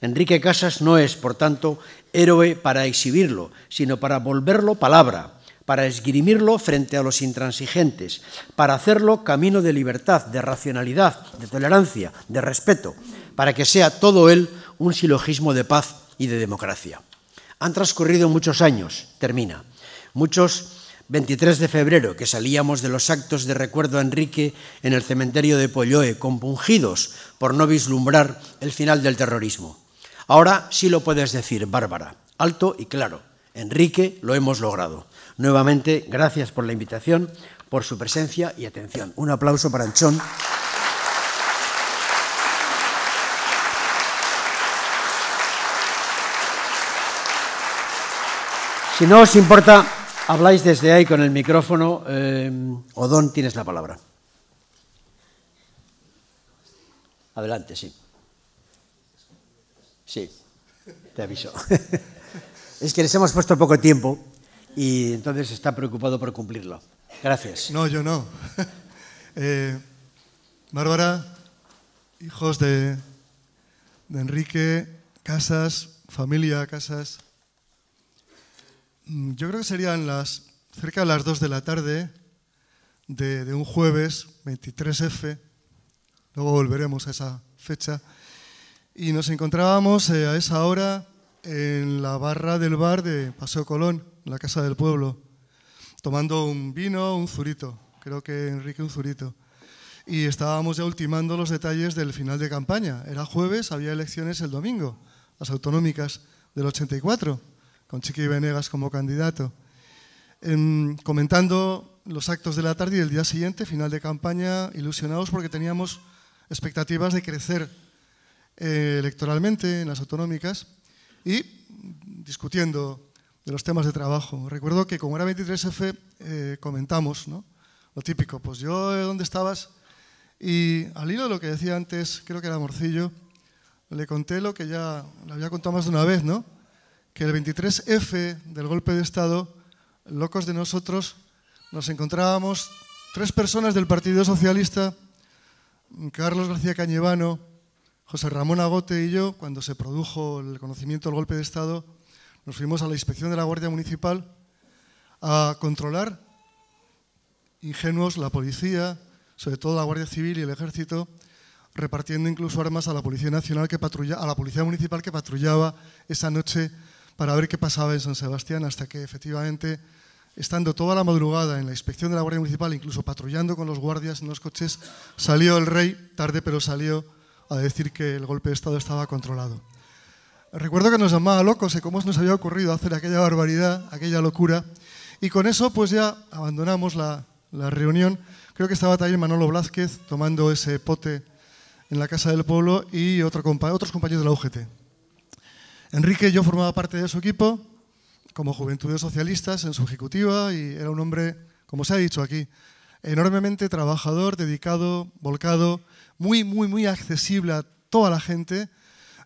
Enrique Casas no es, por tanto, héroe para exhibirlo, sino para volverlo palabra, para esgrimirlo frente a los intransigentes, para hacerlo camino de libertad, de racionalidad, de tolerancia, de respeto, para que sea todo él un silogismo de paz y de democracia. Han transcurrido muchos años, termina, muchos 23 de febrero, que salíamos de los actos de recuerdo a Enrique en el cementerio de Polloe, compungidos por no vislumbrar el final del terrorismo. Ahora sí lo puedes decir, Bárbara, alto y claro. Enrique, lo hemos logrado. Nuevamente, gracias por la invitación, por su presencia y atención. Un aplauso para Anchón. Si no os importa, Habláis desde ahí con el micrófono. Eh, Odón, tienes la palabra. Adelante, sí. Sí, te aviso. es que les hemos puesto poco tiempo y entonces está preocupado por cumplirlo. Gracias. No, yo no. Eh, Bárbara, hijos de Enrique, casas, familia, casas. Mm, yo creo que serían las cerca de las 2 de la tarde de, un jueves 23F, luego volveremos a esa fecha, y nos encontrábamos eh, a esa hora en la barra del bar de Paseo Colón, en la Casa del Pueblo, tomando un vino, un zurito, creo que Enrique un zurito, y estábamos ya ultimando los detalles del final de campaña. Era jueves, había elecciones el domingo, las autonómicas del 84 con Chiqui Venegas como candidato. Em, comentando los actos de la tarde y del día siguiente, final de campaña, ilusionados porque teníamos expectativas de crecer eh, electoralmente en las autonómicas y discutiendo de los temas de trabajo. Recuerdo que como era 23F comentamos ¿no? lo típico, pues yo, ¿dónde estabas? Y al hilo de lo que decía antes, creo que era Morcillo, le conté lo que ya le había contado más de una vez, ¿no? que el 23F del golpe de Estado, locos de nosotros, nos encontrábamos tres personas del Partido Socialista, Carlos García Cañevano, José Ramón Agote y yo, cuando se produjo el conocimiento del golpe de Estado, nos fuimos a la inspección de la Guardia Municipal a controlar, ingenuos, la policía, sobre todo la Guardia Civil y el Ejército, repartiendo incluso armas a la Policía Nacional que patrulla, a la Policía Municipal que patrullaba esa noche para ver qué pasaba en San Sebastián hasta que efectivamente, estando toda la madrugada en la inspección de la Guardia Municipal, incluso patrullando con los guardias en los coches, salió el rey, tarde pero salió, a decir que el golpe de Estado estaba controlado. Recuerdo que nos llamaba locos y cómo nos había ocurrido hacer aquella barbaridad, aquella locura, y con eso pues ya abandonamos la, reunión. Creo que estaba también Manolo Blázquez tomando ese pote en la Casa del Pueblo y otro compa otros compañeros de la UGT. Enrique yo formaba parte de su equipo como Juventudes Socialistas en su ejecutiva y era un hombre, como se ha dicho aquí, enormemente trabajador, dedicado, volcado, muy, muy, muy accesible a toda la gente,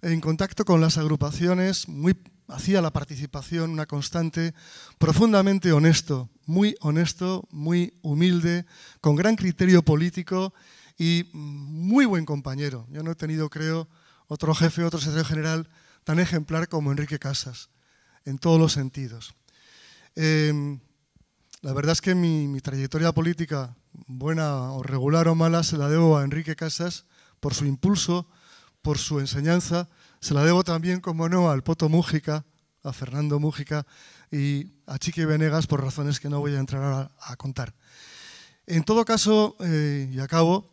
en contacto con las agrupaciones, muy, hacía la participación una constante, profundamente honesto, muy honesto, muy humilde, con gran criterio político y muy buen compañero. Yo no he tenido, creo, otro jefe, otro secretario general tan ejemplar como Enrique Casas, en todos los sentidos. Em, la verdad es que mi, trayectoria política, buena o regular o mala, se la debo a Enrique Casas por su impulso, por su enseñanza. Se la debo también, como no, al Poto Mújica, a Fernando Mújica y a Chiqui Venegas por razones que no voy a entrar a, contar. En todo caso, eh, y acabo,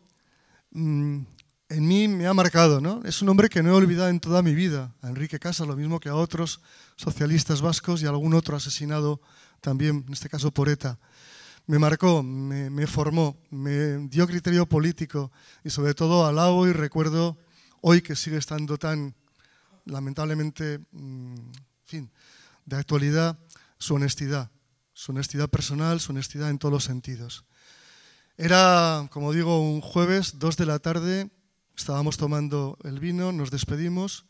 mm, en mí me ha marcado, ¿no? Es un hombre que no he olvidado en toda mi vida, a Enrique Casas, lo mismo que a otros socialistas vascos y a algún otro asesinado también, en este caso por ETA. Me marcó, me, formó, me dio criterio político y sobre todo alabo y recuerdo hoy que sigue estando tan, lamentablemente, mm, fin, de actualidad, su honestidad, su honestidad personal, su honestidad en todos los sentidos. Era, como digo, un jueves, dos de la tarde, Estábamos tomando el vino, nos despedimos.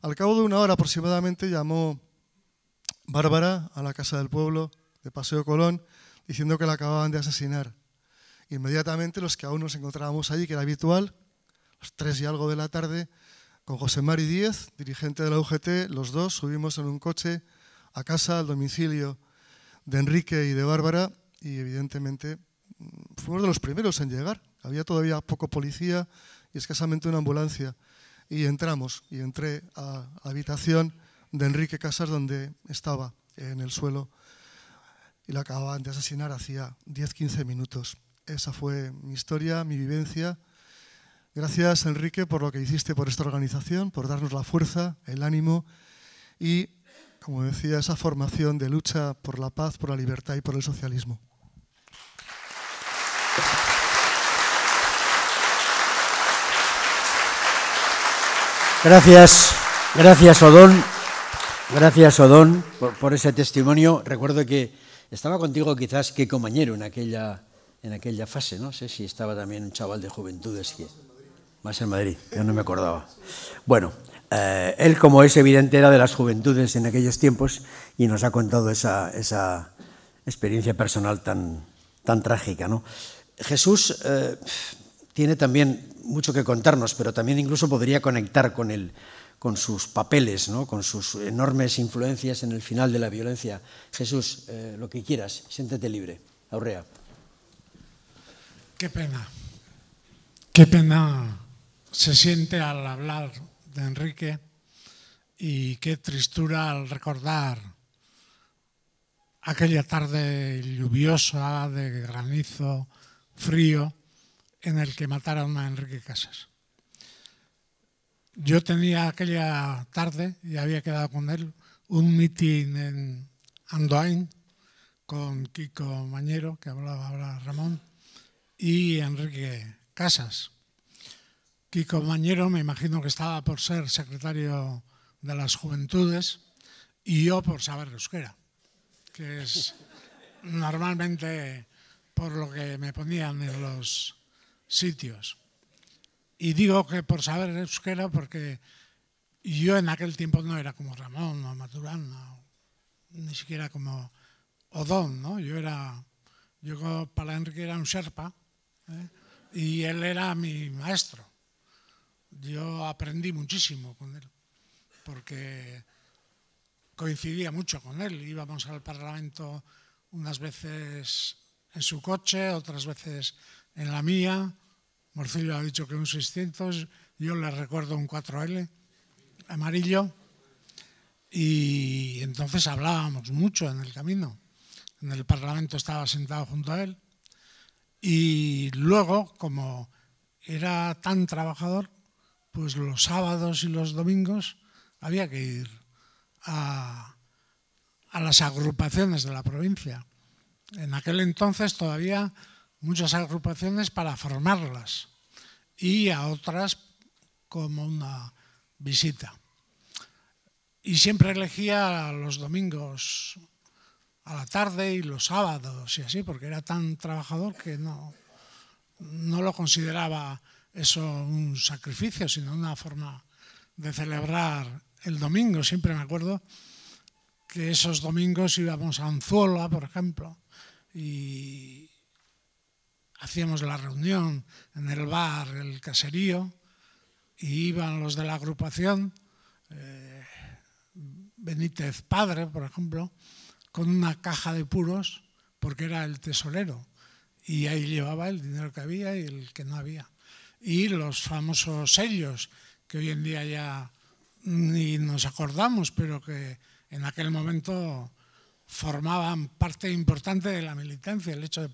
Al cabo de una hora aproximadamente llamó Bárbara a la casa del pueblo de Paseo Colón diciendo que la acababan de asesinar. Inmediatamente los que aún nos encontrábamos allí, que era habitual, las tres y algo de la tarde, con José Mari Díez, dirigente de la UGT, los dos subimos en un coche a casa, al domicilio de Enrique y de Bárbara, y evidentemente mm, fuimos de los primeros en llegar. Había todavía poco policía, y escasamente una ambulancia. Y entramos, y entré a la habitación de Enrique Casas, donde estaba en el suelo, y la acababan de asesinar hacía 10-15 minutos. Esa fue mi historia, mi vivencia. Gracias, Enrique, por lo que hiciste por esta organización, por darnos la fuerza, el ánimo y, como decía, esa formación de lucha por la paz, por la libertad y por el socialismo. Gracias, gracias Odón. Gracias Odón por, ese testimonio. Recuerdo que estaba contigo quizás que compañero en aquella, en aquella fase, no sé si estaba también un chaval de juventudes que... Más en Madrid, yo no me acordaba. Bueno, eh, él como es evidente era de las juventudes en aquellos tiempos y nos ha contado esa, experiencia personal tan, tan trágica. ¿no? Jesús eh, tiene también mucho que contarnos, pero también incluso podría conectar con, él, con sus papeles, ¿no? con sus enormes influencias en el final de la violencia. Jesús, eh, lo que quieras, siéntete libre. Aurea. Qué pena, qué pena se siente al hablar de Enrique y qué tristura al recordar aquella tarde lluviosa, de granizo, frío, en el que mataron a Enrique Casas. Yo tenía aquella tarde, y había quedado con él, un mitin en Andoain con Kiko Mañero, que hablaba ahora Ramón, y Enrique Casas. Kiko Mañero me imagino que estaba por ser secretario de las Juventudes y yo por saber euskera, que es normalmente por lo que me ponían en los sitios. Y digo que por saber el euskera porque yo en aquel tiempo no era como Ramón no Maturán, ni siquiera como Odón, ¿no? Yo era, yo para Enrique era un sherpa ¿eh? y él era mi maestro. Yo aprendí muchísimo con él porque coincidía mucho con él. Íbamos al Parlamento unas veces en su coche, otras veces en la mía, Morcillo ha dicho que un 600, yo le recuerdo un 4L amarillo. Y entonces hablábamos mucho en el camino. En el Parlamento estaba sentado junto a él. Y luego, como era tan trabajador, pues los sábados y los domingos había que ir a, las agrupaciones de la provincia. En aquel entonces todavía muchas agrupaciones para formarlas y a otras como una visita. Y siempre elegía los domingos a la tarde y los sábados y así, porque era tan trabajador que no, no lo consideraba eso un sacrificio, sino una forma de celebrar el domingo. Siempre me acuerdo que esos domingos íbamos a Anzuola, por ejemplo, y, hacíamos la reunión en el bar, el caserío, y iban los de la agrupación, eh, Benítez Padre, por ejemplo, con una caja de puros, porque era el tesorero, y ahí llevaba el dinero que había y el que no había. Y los famosos sellos, que hoy en día ya ni nos acordamos, pero que en aquel momento formaban parte importante de la militancia, el hecho de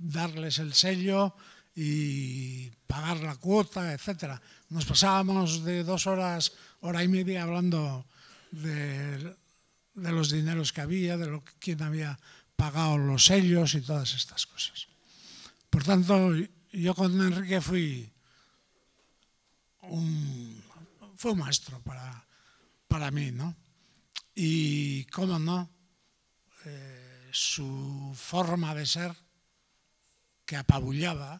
darles el sello y pagar la cuota, etc. Nos pasábamos de dos horas, hora y media hablando de, los dineros que había, de quién había pagado los sellos y todas estas cosas. Por tanto, yo con Enrique fui un, fue maestro para, mí, ¿no? Y, cómo no, eh, su forma de ser que apabullaba.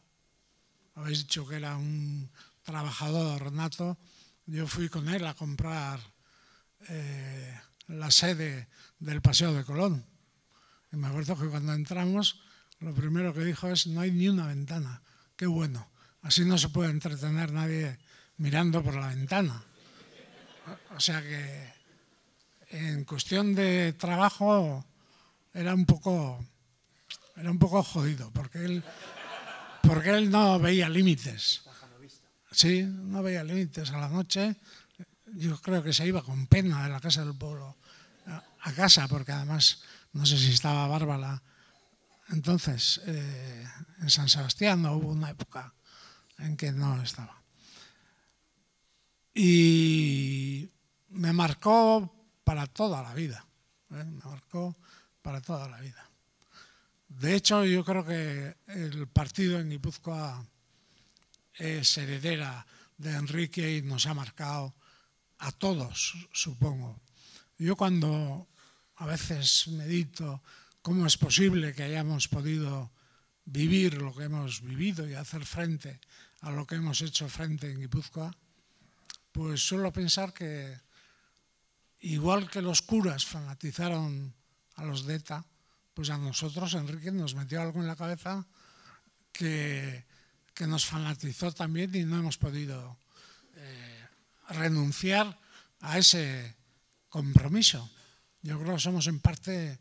Habéis dicho que era un trabajador renato Yo fui con él a comprar eh, la sede del Paseo de Colón. Y me acuerdo que cuando entramos, lo primero que dijo es, no hay ni una ventana. Qué bueno. Así no se puede entretener nadie mirando por la ventana. O sea que en cuestión de trabajo era un poco era un poco jodido, porque él, porque él no veía límites. Sí, no veía límites a la noche. Yo creo que se iba con pena de la casa del pueblo a casa, porque además no sé si estaba Bárbara. Entonces, eh, en San Sebastián no hubo una época en que no estaba. Y me marcó para toda la vida. ¿eh? Me marcó para toda la vida. De hecho, yo creo que el partido en Guipúzcoa es heredera de Enrique y nos ha marcado a todos, supongo. Yo cuando a veces medito cómo es posible que hayamos podido vivir lo que hemos vivido y hacer frente a lo que hemos hecho frente en Guipúzcoa, pues suelo pensar que igual que los curas fanatizaron a los de ETA, pues a nosotros Enrique nos metió algo en la cabeza que, nos fanatizó también y no hemos podido eh, renunciar a ese compromiso. Yo creo que somos en parte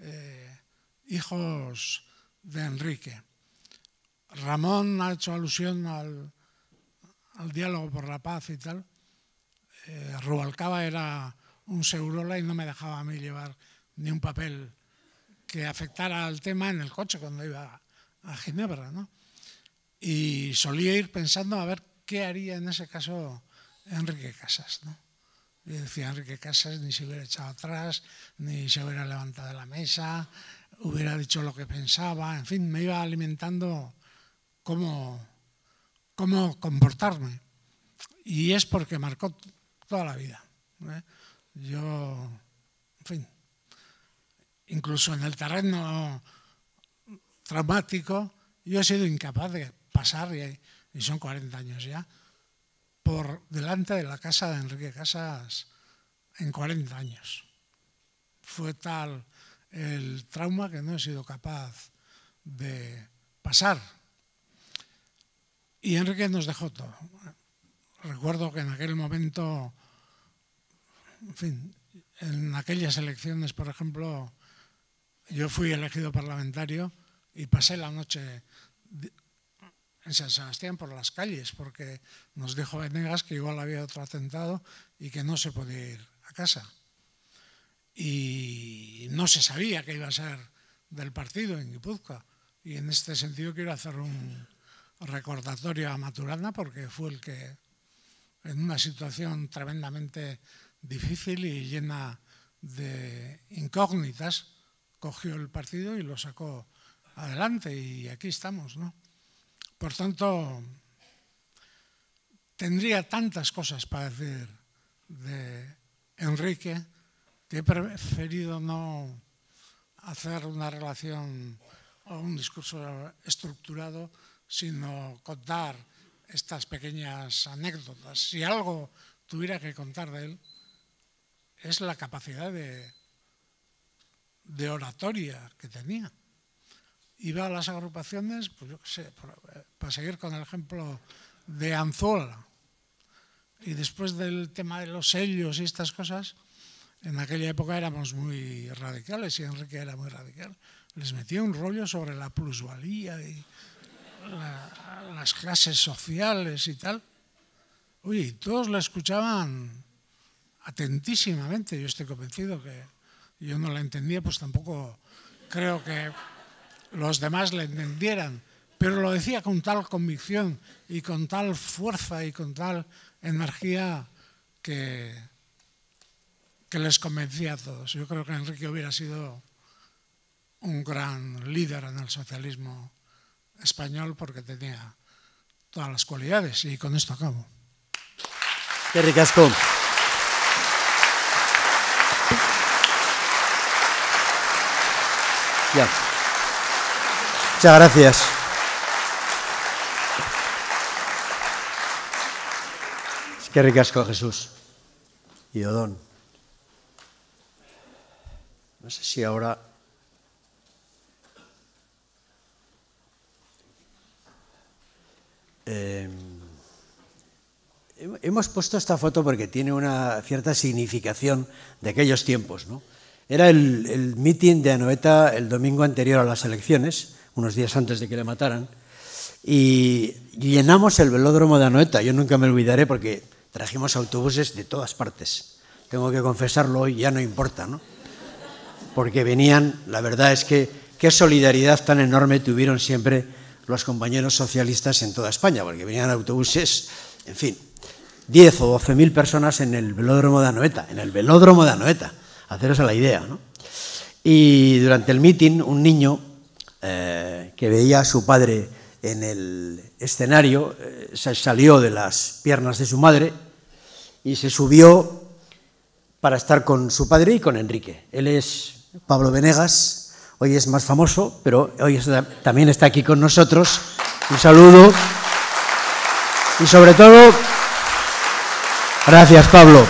eh, hijos de Enrique. Ramón ha hecho alusión al, diálogo por la paz y tal. Eh, Rubalcaba era un Seurola y no me dejaba a mí llevar ni un papel que afectara al tema en el coche cuando iba a Ginebra, ¿no? Y solía ir pensando a ver qué haría en ese caso Enrique Casas, ¿no? Y decía Enrique Casas ni se hubiera echado atrás, ni se hubiera levantado de la mesa, hubiera dicho lo que pensaba, en fin, me iba alimentando cómo, cómo comportarme. Y es porque marcó toda la vida. ¿eh? Yo, en fin incluso en el terreno traumático, yo he sido incapaz de pasar, y son 40 años ya, por delante de la casa de Enrique Casas en 40 años. Fue tal el trauma que no he sido capaz de pasar. Y Enrique nos dejó todo. Recuerdo que en aquel momento, en aquellas elecciones, por ejemplo, yo fui elegido parlamentario y pasé la noche en San Sebastián por las calles porque nos dijo Venegas que igual había otro atentado y que no se podía ir a casa. Y no se sabía que iba a ser del partido en Guipúzcoa. Y en este sentido quiero hacer un recordatorio a Maturana porque fue el que, en una situación tremendamente difícil y llena de incógnitas, cogió el partido y lo sacó adelante y aquí estamos, ¿no? Por tanto, tendría tantas cosas para decir de Enrique que he preferido no hacer una relación o un discurso estructurado, sino contar estas pequeñas anécdotas. Si algo tuviera que contar de él, es la capacidad de de oratoria que tenía. Iba a las agrupaciones, pues yo sé, eh, para seguir con el ejemplo de Anzola Y después del tema de los sellos y estas cosas, en aquella época éramos muy radicales y Enrique era muy radical. Les metía un rollo sobre la plusvalía y las clases sociales y tal. Oye, todos la escuchaban atentísimamente. Yo estoy convencido que yo no la entendía, pues tampoco creo que los demás la entendieran, pero lo decía con tal convicción y con tal fuerza y con tal energía que, que les convencía a todos. Yo creo que Enrique hubiera sido un gran líder en el socialismo español porque tenía todas las cualidades y con esto acabo. Qué Ya. Muchas gracias. Es que ricasco Jesús y Odón. No sé si ahora em, hemos puesto esta foto porque tiene una cierta significación de aquellos tiempos, ¿no? Era el, el meeting de Anoeta el domingo anterior a las elecciones, unos días antes de que le mataran, y llenamos el velódromo de Anoeta. Yo nunca me olvidaré porque trajimos autobuses de todas partes. Tengo que confesarlo hoy, ya no importa, ¿no? Porque venían, la verdad es que qué solidaridad tan enorme tuvieron siempre los compañeros socialistas en toda España, porque venían autobuses, en fin, 10 o 12 mil personas en el velódromo de Anoeta, en el velódromo de Anoeta haceros la idea. ¿no? Y durante el meeting, un niño eh, que veía a su padre en el escenario eh, salió de las piernas de su madre y se subió para estar con su padre y con Enrique. Él es Pablo Venegas, hoy es más famoso, pero hoy también está aquí con nosotros. Un saludo. Y sobre todo, gracias Pablo.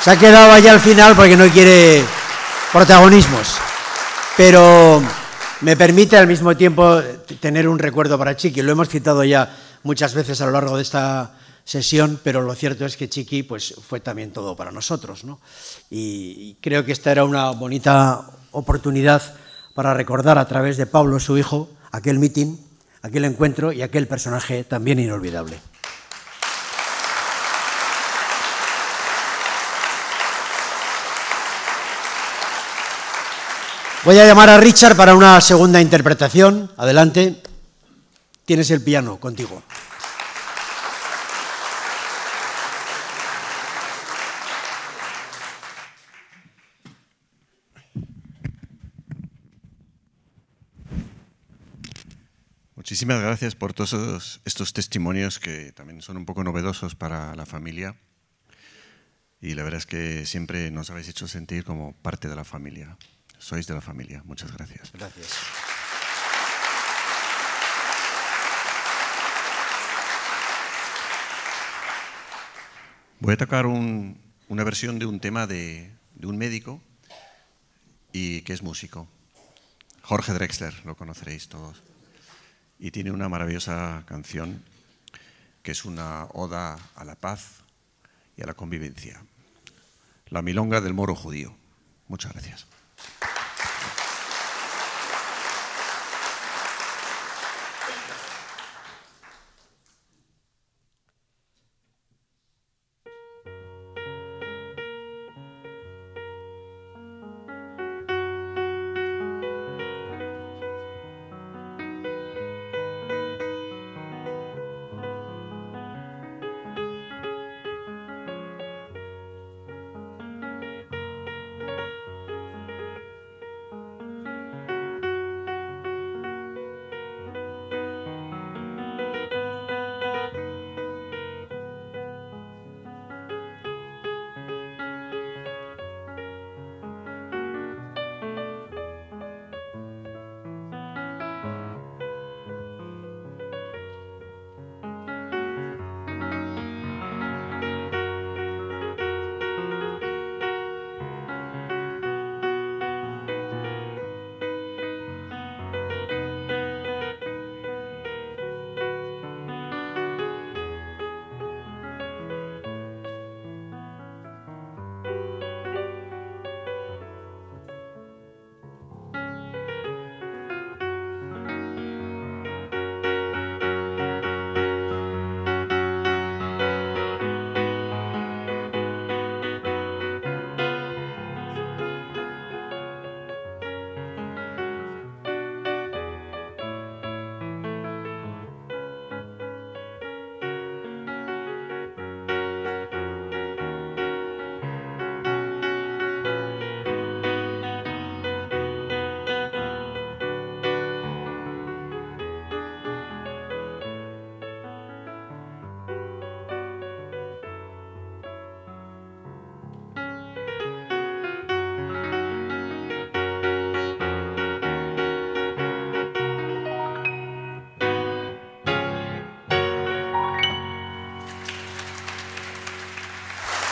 Se ha quedado allá al final porque no quiere protagonismos. Pero me permite al mismo tiempo tener un recuerdo para Chiqui. Lo hemos citado ya muchas veces a lo largo de esta sesión, pero lo cierto es que Chiqui pues, fue también todo para nosotros. ¿no? Y creo que esta era una bonita oportunidad para recordar a través de Pablo, su hijo, aquel mitin, aquel encuentro y aquel personaje también inolvidable. Voy a llamar a Richard para una segunda interpretación. Adelante. Tienes el piano contigo. Muchísimas gracias por todos estos testimonios que también son un poco novedosos para la familia. Y la verdad es que siempre nos habéis hecho sentir como parte de la familia sois de la familia. Muchas gracias. Gracias. Voy a tocar una versión de un tema de, de un médico y que es músico. Jorge Drexler, lo conoceréis todos. Y tiene una maravillosa canción que es una oda a la paz y a la convivencia. La milonga del moro judío. Muchas gracias.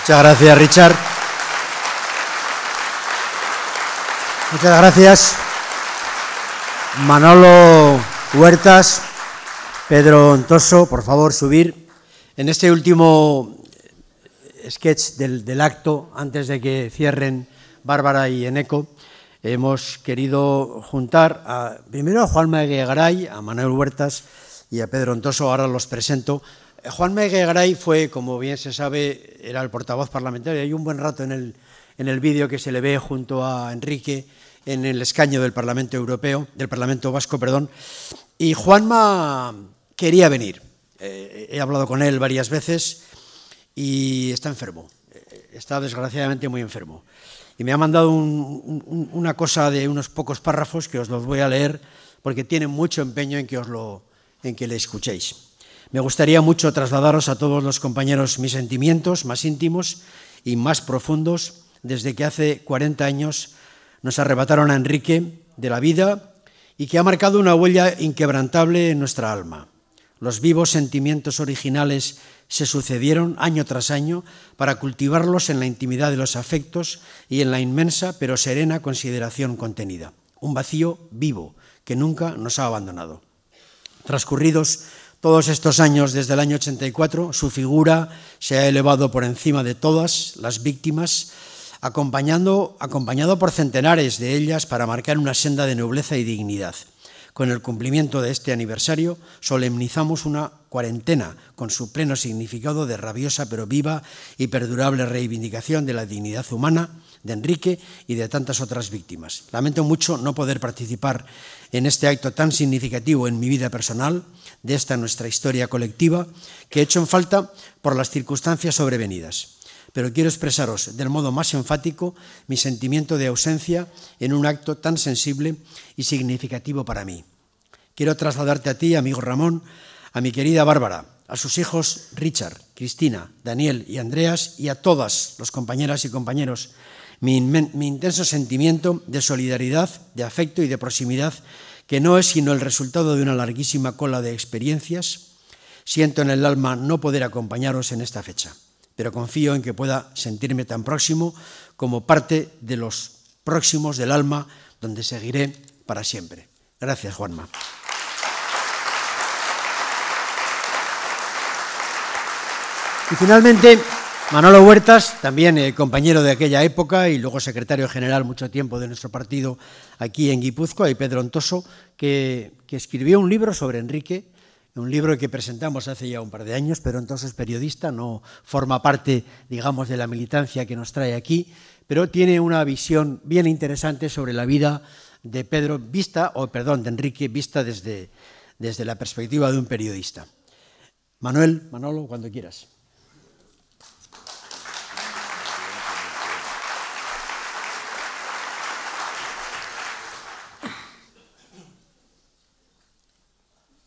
Muchas gracias, Richard. Muchas gracias. Manolo Huertas, Pedro Ontoso, por favor, subir. En este último eh, sketch del, acto, antes de que cierren Bárbara y Eneco, hemos querido juntar a, primero a Juan Garay, a Manuel Huertas y a Pedro Ontoso, ahora los presento, Juan Garay fue, como bien se sabe, era el portavoz parlamentario. Hay un buen rato en el, vídeo que se le ve junto a Enrique en el escaño del Parlamento Europeo, del Parlamento Vasco, perdón. Y Juanma quería venir. Eh, he hablado con él varias veces y está enfermo. Eh, está desgraciadamente muy enfermo. Y me ha mandado una cosa de unos pocos párrafos que os los voy a leer porque tiene mucho empeño en que os lo en que le escuchéis. Me gustaría mucho trasladaros a todos los compañeros mis sentimientos más íntimos y más profundos desde que hace 40 años nos arrebataron a Enrique de la vida y que ha marcado una huella inquebrantable en nuestra alma. Los vivos sentimientos originales se sucedieron año tras año para cultivarlos en la intimidad de los afectos y en la inmensa pero serena consideración contenida. Un vacío vivo que nunca nos ha abandonado. Transcurridos todos estos años, desde el año 84, su figura se ha elevado por encima de todas las víctimas, acompañando, acompañado por centenares de ellas para marcar una senda de nobleza y dignidad. Con el cumplimiento de este aniversario, solemnizamos una cuarentena con su pleno significado de rabiosa pero viva y perdurable reivindicación de la dignidad humana de Enrique y de tantas otras víctimas. Lamento mucho no poder participar en este acto tan significativo en mi vida personal, de esta nuestra historia colectiva que he hecho en falta por las circunstancias sobrevenidas. Pero quiero expresaros del modo más enfático mi sentimiento de ausencia en un acto tan sensible y significativo para mí. Quiero trasladarte a ti, amigo Ramón, a mi querida Bárbara, a sus hijos Richard, Cristina, Daniel y Andreas y a todas las compañeras y compañeros mi, mi intenso sentimiento de solidaridad, de afecto y de proximidad que no es sino el resultado de una larguísima cola de experiencias, siento en el alma no poder acompañaros en esta fecha, pero confío en que pueda sentirme tan próximo como parte de los próximos del alma donde seguiré para siempre. Gracias, Juanma. Y finalmente, Manolo Huertas, también eh, compañero de aquella época y luego secretario general mucho tiempo de nuestro partido aquí en Guipúzcoa, y Pedro Ontoso, que, escribió un libro sobre Enrique, un libro que presentamos hace ya un par de años, pero entonces periodista, no forma parte, digamos, de la militancia que nos trae aquí, pero tiene una visión bien interesante sobre la vida de Pedro vista, o perdón, de Enrique vista desde, desde la perspectiva de un periodista. Manuel, Manolo, cuando quieras.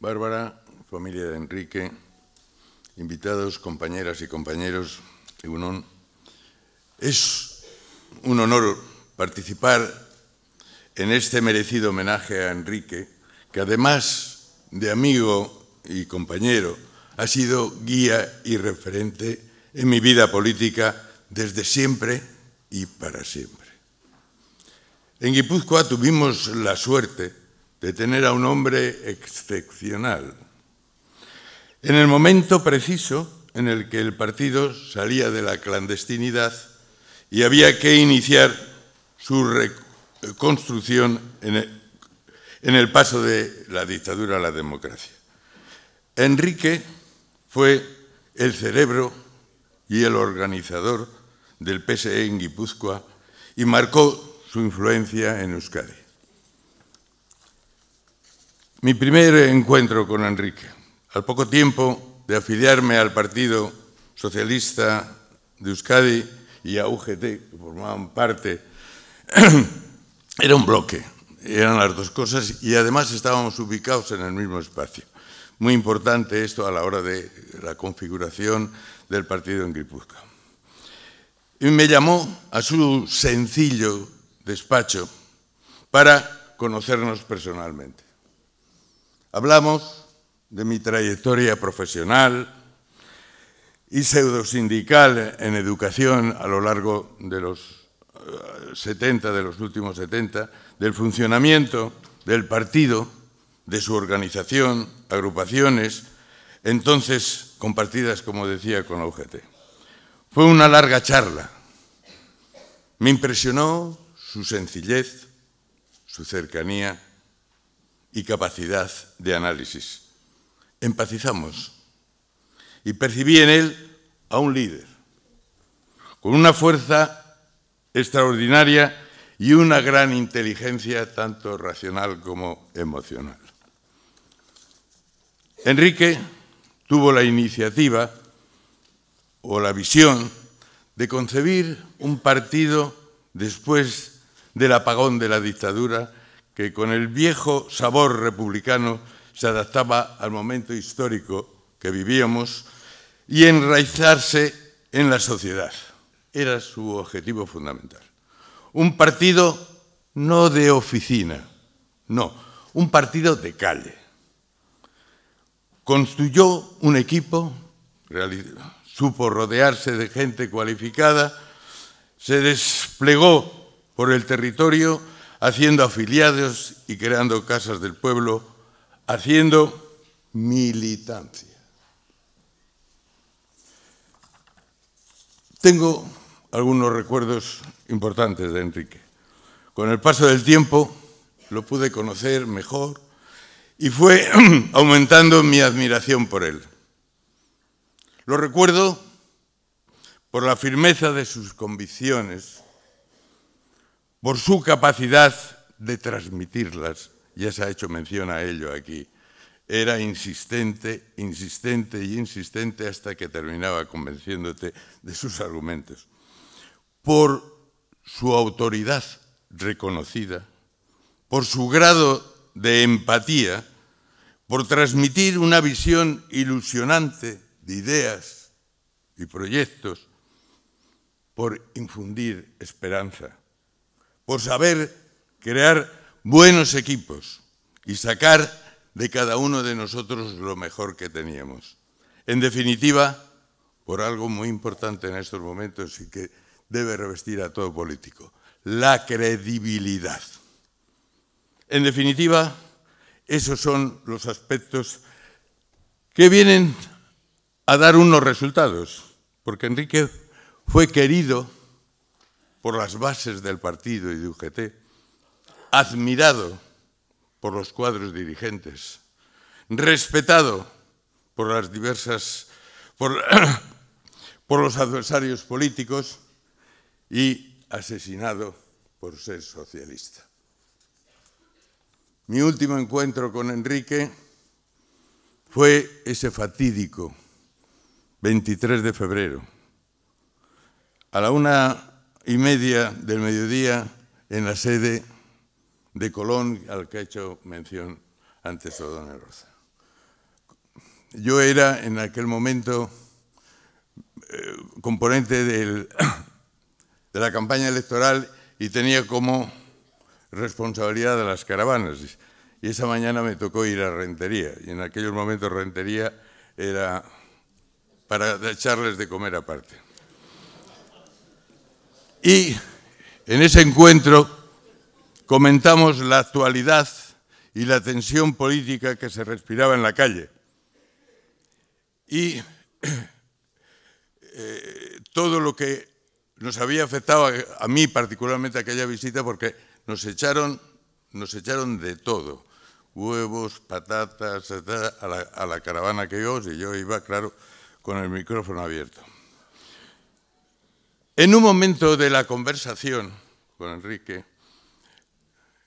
Bárbara, familia de Enrique, invitados, compañeras y compañeros, Unón, es un honor participar en este merecido homenaje a Enrique, que además de amigo y compañero, ha sido guía y referente en mi vida política desde siempre y para siempre. En Guipúzcoa tuvimos la suerte de tener a un hombre excepcional. En el momento preciso en el que el partido salía de la clandestinidad y había que iniciar su reconstrucción en el paso de la dictadura a la democracia. Enrique fue el cerebro y el organizador del PSE en Guipúzcoa y marcó su influencia en Euskadi. Mi primer encuentro con Enrique, al poco tiempo de afiliarme al Partido Socialista de Euskadi y a UGT, que formaban parte, era un bloque, eran las dos cosas y además estábamos ubicados en el mismo espacio. Muy importante esto a la hora de la configuración del partido en Gipuzkoa. Y me llamó a su sencillo despacho para conocernos personalmente. Hablamos de mi trayectoria profesional y pseudosindical en educación a lo largo de los 70, eh, de los últimos 70, del funcionamiento del partido, de su organización, agrupaciones, entonces compartidas, como decía, con la UGT. Fue una larga charla. Me impresionó su sencillez, su cercanía, y capacidad de análisis. Empatizamos y percibí en él a un líder, con una fuerza extraordinaria y una gran inteligencia, tanto racional como emocional. Enrique tuvo la iniciativa o la visión de concebir un partido después del apagón de la dictadura que con el viejo sabor republicano se adaptaba al momento histórico que vivíamos y enraizarse en la sociedad. Era su objetivo fundamental. Un partido no de oficina, no, un partido de calle. Construyó un equipo, supo rodearse de gente cualificada, se desplegó por el territorio haciendo afiliados y creando casas del pueblo, haciendo militancia. Tengo algunos recuerdos importantes de Enrique. Con el paso del tiempo lo pude conocer mejor y fue aumentando mi admiración por él. Lo recuerdo por la firmeza de sus convicciones, por su capacidad de transmitirlas, ya se ha hecho mención a ello aquí, era insistente, insistente y insistente hasta que terminaba convenciéndote de sus argumentos. Por su autoridad reconocida, por su grado de empatía, por transmitir una visión ilusionante de ideas y proyectos, por infundir esperanza por saber crear buenos equipos y sacar de cada uno de nosotros lo mejor que teníamos. En definitiva, por algo muy importante en estos momentos y que debe revestir a todo político, la credibilidad. En definitiva, esos son los aspectos que vienen a dar unos resultados, porque Enrique fue querido por las bases del partido y de UGT, admirado por los cuadros dirigentes, respetado por las diversas por, por los adversarios políticos y asesinado por ser socialista. Mi último encuentro con Enrique fue ese fatídico 23 de febrero, a la una y media del mediodía en la sede de Colón, al que ha hecho mención antes don Rosa. Yo era en aquel momento eh, componente del, de la campaña electoral y tenía como responsabilidad de las caravanas. Y esa mañana me tocó ir a Rentería. Y en aquellos momentos Rentería era para echarles de comer aparte. Y en ese encuentro comentamos la actualidad y la tensión política que se respiraba en la calle. Y eh, todo lo que nos había afectado a, mí particularmente aquella visita porque nos echaron, nos echaron de todo, huevos, patatas, a la, a la caravana que yo, y yo iba, claro, con el micrófono abierto. En un momento de la conversación con Enrique,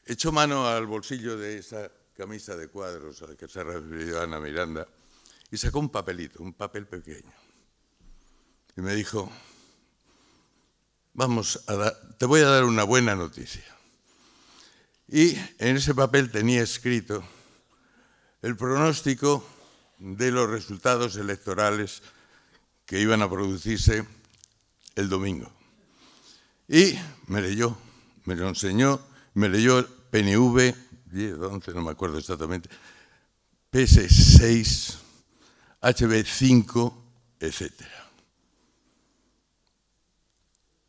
echó mano al bolsillo de esa camisa de cuadros a que se ha referido Ana Miranda y sacó un papelito, un papel pequeño. Y me dijo, vamos, te voy a dar una buena noticia. Y en ese papel tenía escrito el pronóstico de los resultados electorales que iban a producirse el domingo. Y me leyó, me lo enseñó, me leyó el PNV, 10, 11, no me acuerdo exactamente, PS6, HB5, etc.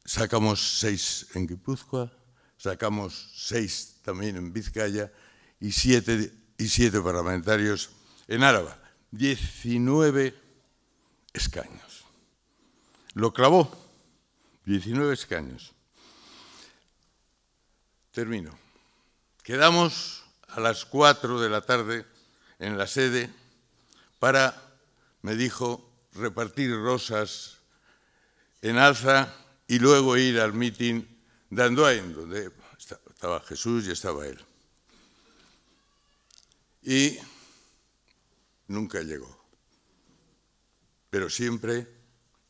Sacamos seis en Guipúzcoa, sacamos seis también en Vizcaya y siete, y siete parlamentarios en Áraba. 19 escaños. Lo clavó 19 escaños. Termino. Quedamos a las 4 de la tarde en la sede para, me dijo, repartir rosas en alza y luego ir al mitin de en donde estaba Jesús y estaba él. Y nunca llegó. Pero siempre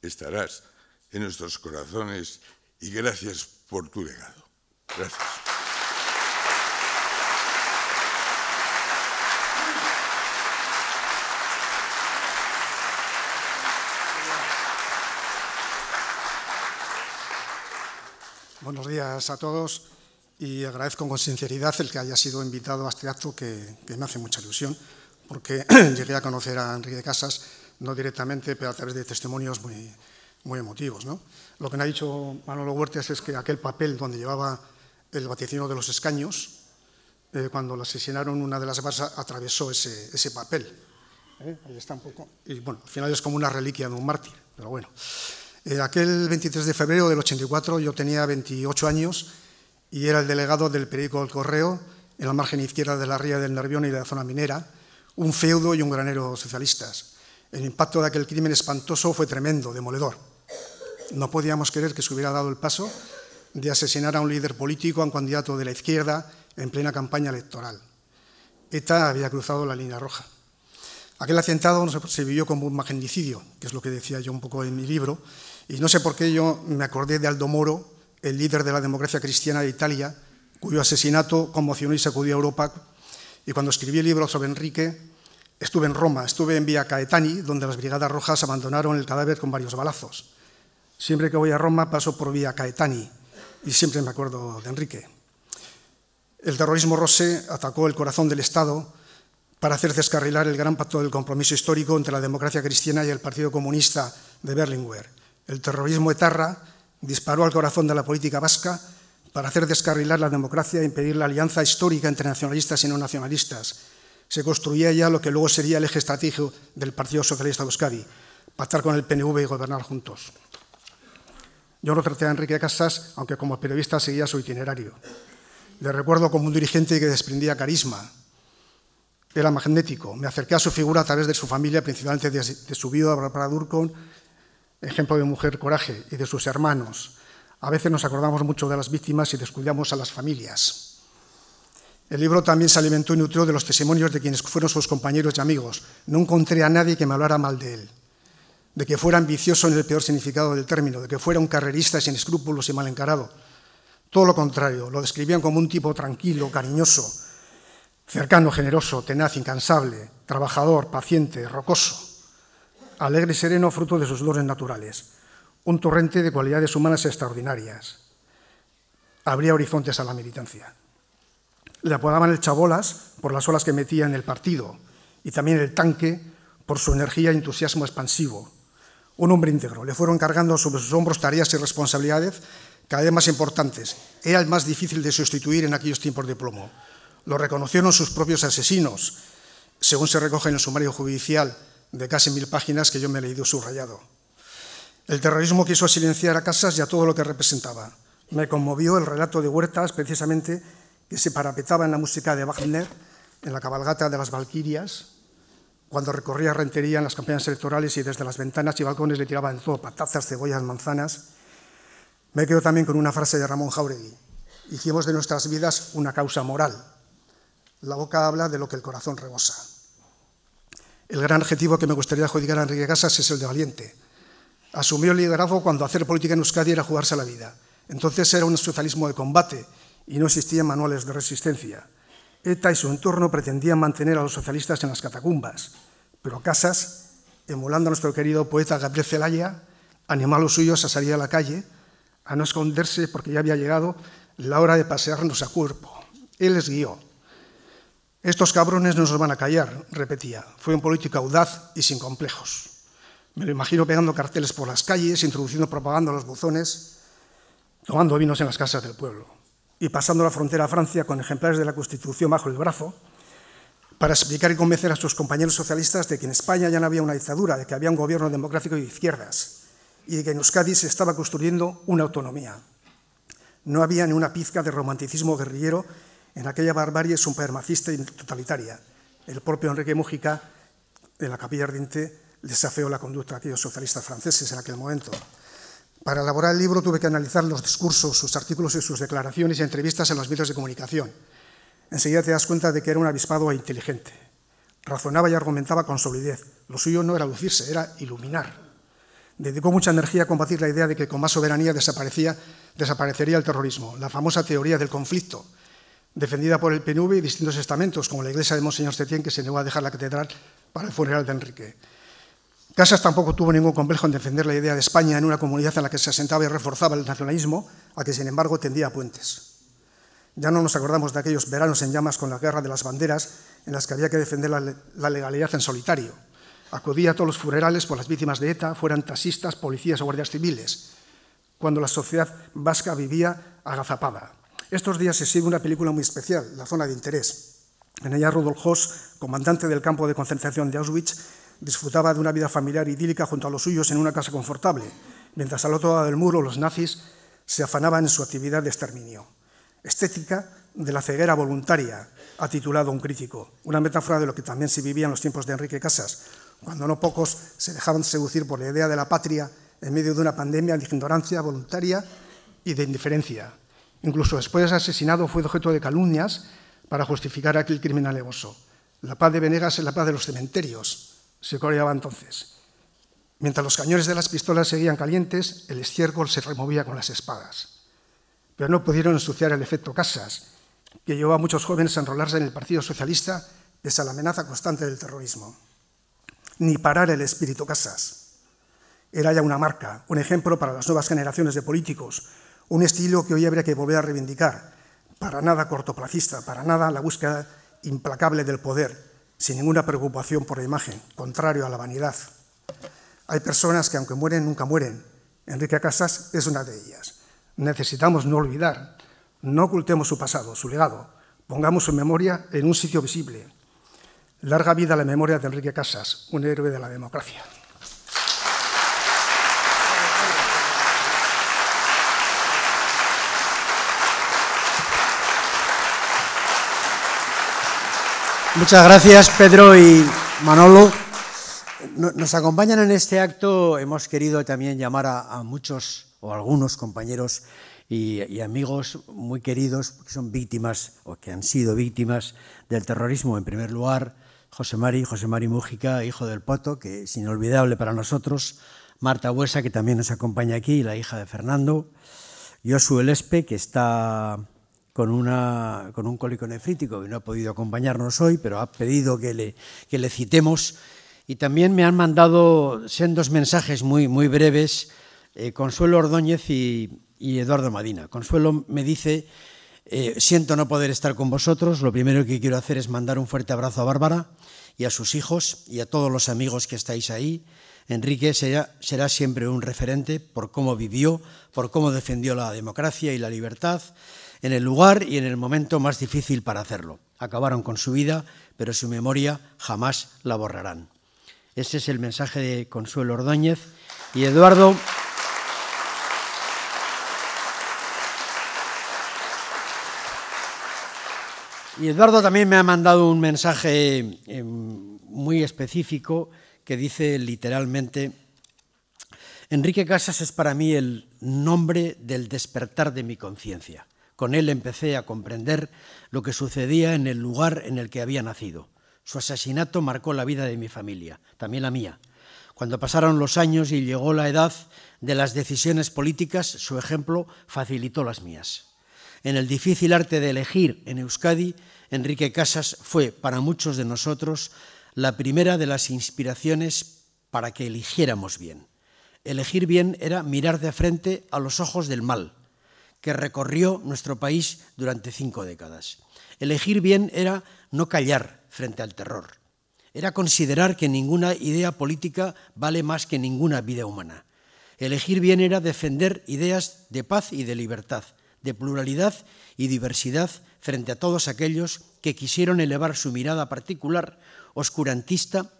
estarás en nuestros corazones y gracias por tu legado. Gracias. Buenos días a todos y agradezco con sinceridad el que haya sido invitado a este acto que, me hace mucha ilusión porque llegué a conocer a Enrique Casas, no directamente, pero a través de testimonios muy, muy emotivos. ¿no? Lo que me ha dicho Manolo Huertas es que aquel papel donde llevaba el vaticino de los escaños, eh, cuando lo asesinaron una de las bases atravesó ese, papel. ¿Eh? Ahí está un poco. Y bueno, al final es como una reliquia de un mártir, pero bueno. Eh, aquel 23 de febrero del 84 yo tenía 28 años y era el delegado del periódico El Correo en la margen izquierda de la ría del Nervión y de la zona minera, un feudo y un granero socialistas. El impacto de aquel crimen espantoso fue tremendo, demoledor. No podíamos querer que se hubiera dado el paso de asesinar a un líder político, a un candidato de la izquierda, en plena campaña electoral. ETA había cruzado la línea roja. Aquel atentado se vivió como un magnicidio, que es lo que decía yo un poco en mi libro, y no sé por qué yo me acordé de Aldo Moro, el líder de la democracia cristiana de Italia, cuyo asesinato conmocionó y sacudió a Europa. Y cuando escribí el libro sobre Enrique, estuve en Roma, estuve en Via Caetani, donde las Brigadas Rojas abandonaron el cadáver con varios balazos. Siempre que voy a Roma paso por Vía Caetani y siempre me acuerdo de Enrique. El terrorismo rosse atacó el corazón del Estado para hacer descarrilar el gran pacto del compromiso histórico entre la democracia cristiana y el Partido Comunista de Berlinguer. El terrorismo etarra disparó al corazón de la política vasca para hacer descarrilar la democracia e impedir la alianza histórica entre nacionalistas y no nacionalistas. Se construía ya lo que luego sería el eje estratégico del Partido Socialista de Euskadi, pactar con el PNV y gobernar juntos. Yo lo traté a Enrique Casas, aunque como periodista seguía su itinerario. Le recuerdo como un dirigente que desprendía carisma. Era magnético. Me acerqué a su figura a través de su familia, principalmente de, su viuda Barbara Durcon, ejemplo de mujer coraje, y de sus hermanos. A veces nos acordamos mucho de las víctimas y descuidamos a las familias. El libro también se alimentó y nutrió de los testimonios de quienes fueron sus compañeros y amigos. No encontré a nadie que me hablara mal de él de que fuera ambicioso en el peor significado del término, de que fuera un carrerista sin escrúpulos y mal encarado. Todo lo contrario, lo describían como un tipo tranquilo, cariñoso, cercano, generoso, tenaz, incansable, trabajador, paciente, rocoso, alegre y sereno, fruto de sus dones naturales, un torrente de cualidades humanas extraordinarias. Abría horizontes a la militancia. Le apodaban el chabolas por las olas que metía en el partido y también el tanque por su energía y entusiasmo expansivo, un hombre íntegro. Le fueron cargando sobre sus hombros tareas y responsabilidades cada vez más importantes. Era el más difícil de sustituir en aquellos tiempos de plomo. Lo reconocieron sus propios asesinos, según se recoge en el sumario judicial de casi mil páginas que yo me he leído subrayado. El terrorismo quiso silenciar a Casas y a todo lo que representaba. Me conmovió el relato de Huertas, precisamente, que se parapetaba en la música de Wagner, en la cabalgata de las Valquirias, cuando recorría Rentería en las campañas electorales y desde las ventanas y balcones le tiraban todo, patatas, cebollas, manzanas, me quedo también con una frase de Ramón Jauregui. Hicimos de nuestras vidas una causa moral. La boca habla de lo que el corazón rebosa. El gran adjetivo que me gustaría adjudicar a Enrique Casas es el de valiente. Asumió el liderazgo cuando hacer política en Euskadi era jugarse a la vida. Entonces era un socialismo de combate y no existían manuales de resistencia. ETA y su entorno pretendían mantener a los socialistas en las catacumbas, pero Casas, emulando a nuestro querido poeta Gabriel Zelaya, animó a los suyos a salir a la calle, a no esconderse porque ya había llegado la hora de pasearnos a cuerpo. Él les guió. Estos cabrones no nos van a callar, repetía. Fue un político audaz y sin complejos. Me lo imagino pegando carteles por las calles, introduciendo propaganda a los buzones, tomando vinos en las casas del pueblo y pasando la frontera a Francia con ejemplares de la Constitución bajo el brazo, para explicar y convencer a sus compañeros socialistas de que en España ya no había una dictadura, de que había un gobierno democrático de izquierdas y de que en Euskadi se estaba construyendo una autonomía. No había ni una pizca de romanticismo guerrillero en aquella barbarie supermacista y totalitaria. El propio Enrique Mújica, de la Capilla Ardiente, desafió la conducta de aquellos socialistas franceses en aquel momento. Para elaborar el libro tuve que analizar los discursos, sus artículos y sus declaraciones y entrevistas en los medios de comunicación. Enseguida te das cuenta de que era un avispado e inteligente. Razonaba y argumentaba con solidez. Lo suyo no era lucirse, era iluminar. Dedicó mucha energía a combatir la idea de que con más soberanía desaparecía, desaparecería el terrorismo, la famosa teoría del conflicto, defendida por el PNV y distintos estamentos, como la iglesia de Monseñor Setién, que se negó a dejar la catedral para el funeral de Enrique. Casas tampoco tuvo ningún complejo en defender la idea de España en una comunidad en la que se asentaba y reforzaba el nacionalismo, a que sin embargo tendía puentes. Ya no nos acordamos de aquellos veranos en llamas con la guerra de las banderas, en las que había que defender la, legalidad en solitario. Acudía a todos los funerales por las víctimas de ETA, fueran taxistas, policías o guardias civiles, cuando la sociedad vasca vivía agazapada. Estos días se sigue una película muy especial, La zona de interés. En ella Rudolf Hoss, comandante del campo de concentración de Auschwitz, disfrutaba de una vida familiar idílica junto a los suyos en una casa confortable, mientras al otro lado del muro los nazis se afanaban en su actividad de exterminio. Estética de la ceguera voluntaria, ha titulado un crítico, una metáfora de lo que también se vivía en los tiempos de Enrique Casas, cuando no pocos se dejaban seducir por la idea de la patria en medio de una pandemia de ignorancia voluntaria y de indiferencia. Incluso después de ser asesinado fue objeto de calumnias para justificar aquel crimen alevoso. La paz de Venegas es la paz de los cementerios, se coreaba entonces. Mientras los cañones de las pistolas seguían calientes, el estiércol se removía con las espadas. Pero no pudieron ensuciar el efecto Casas, que llevó a muchos jóvenes a enrolarse en el Partido Socialista pese a la amenaza constante del terrorismo. Ni parar el espíritu Casas. Era ya una marca, un ejemplo para las nuevas generaciones de políticos, un estilo que hoy habría que volver a reivindicar, para nada cortoplacista, para nada la búsqueda implacable del poder, sin ninguna preocupación por la imagen, contrario a la vanidad. Hay personas que aunque mueren, nunca mueren. Enrique Casas es una de ellas. Necesitamos no olvidar, no ocultemos su pasado, su legado, pongamos su memoria en un sitio visible. Larga vida a la memoria de Enrique Casas, un héroe de la democracia. Muchas gracias, Pedro y Manolo. Nos acompañan en este acto, hemos querido también llamar a, muchos o algunos compañeros y, amigos muy queridos que son víctimas o que han sido víctimas del terrorismo. En primer lugar, José Mari, José Mari Mújica, hijo del Poto, que es inolvidable para nosotros, Marta Huesa, que también nos acompaña aquí, la hija de Fernando, Josu Lespe, que está con, un cólico nefrítico y no ha podido acompañarnos hoy, pero ha pedido que le, citemos. Y también me han mandado dos mensajes muy, muy breves eh, Consuelo Ordóñez y, Eduardo Madina. Consuelo me dice, eh, siento no poder estar con vosotros, lo primero que quiero hacer es mandar un fuerte abrazo a Bárbara y a sus hijos y a todos los amigos que estáis ahí. Enrique será, siempre un referente por cómo vivió, por cómo defendió la democracia y la libertad en el lugar y en el momento más difícil para hacerlo. Acabaron con su vida, pero su memoria jamás la borrarán. Ese es el mensaje de Consuelo Ordóñez y Eduardo. Y Eduardo también me ha mandado un mensaje eh, muy específico que dice literalmente, Enrique Casas es para mí el nombre del despertar de mi conciencia. Con él empecé a comprender lo que sucedía en el lugar en el que había nacido. Su asesinato marcó la vida de mi familia, también la mía. Cuando pasaron los años y llegó la edad de las decisiones políticas, su ejemplo facilitó las mías. En el difícil arte de elegir en Euskadi, Enrique Casas fue para muchos de nosotros la primera de las inspiraciones para que eligiéramos bien. Elegir bien era mirar de frente a los ojos del mal, que recorrió nuestro país durante cinco décadas. Elegir bien era no callar frente al terror, era considerar que ninguna idea política vale más que ninguna vida humana. Elegir bien era defender ideas de paz y de libertad, de pluralidad y diversidad frente a todos aquellos que quisieron elevar su mirada particular, oscurantista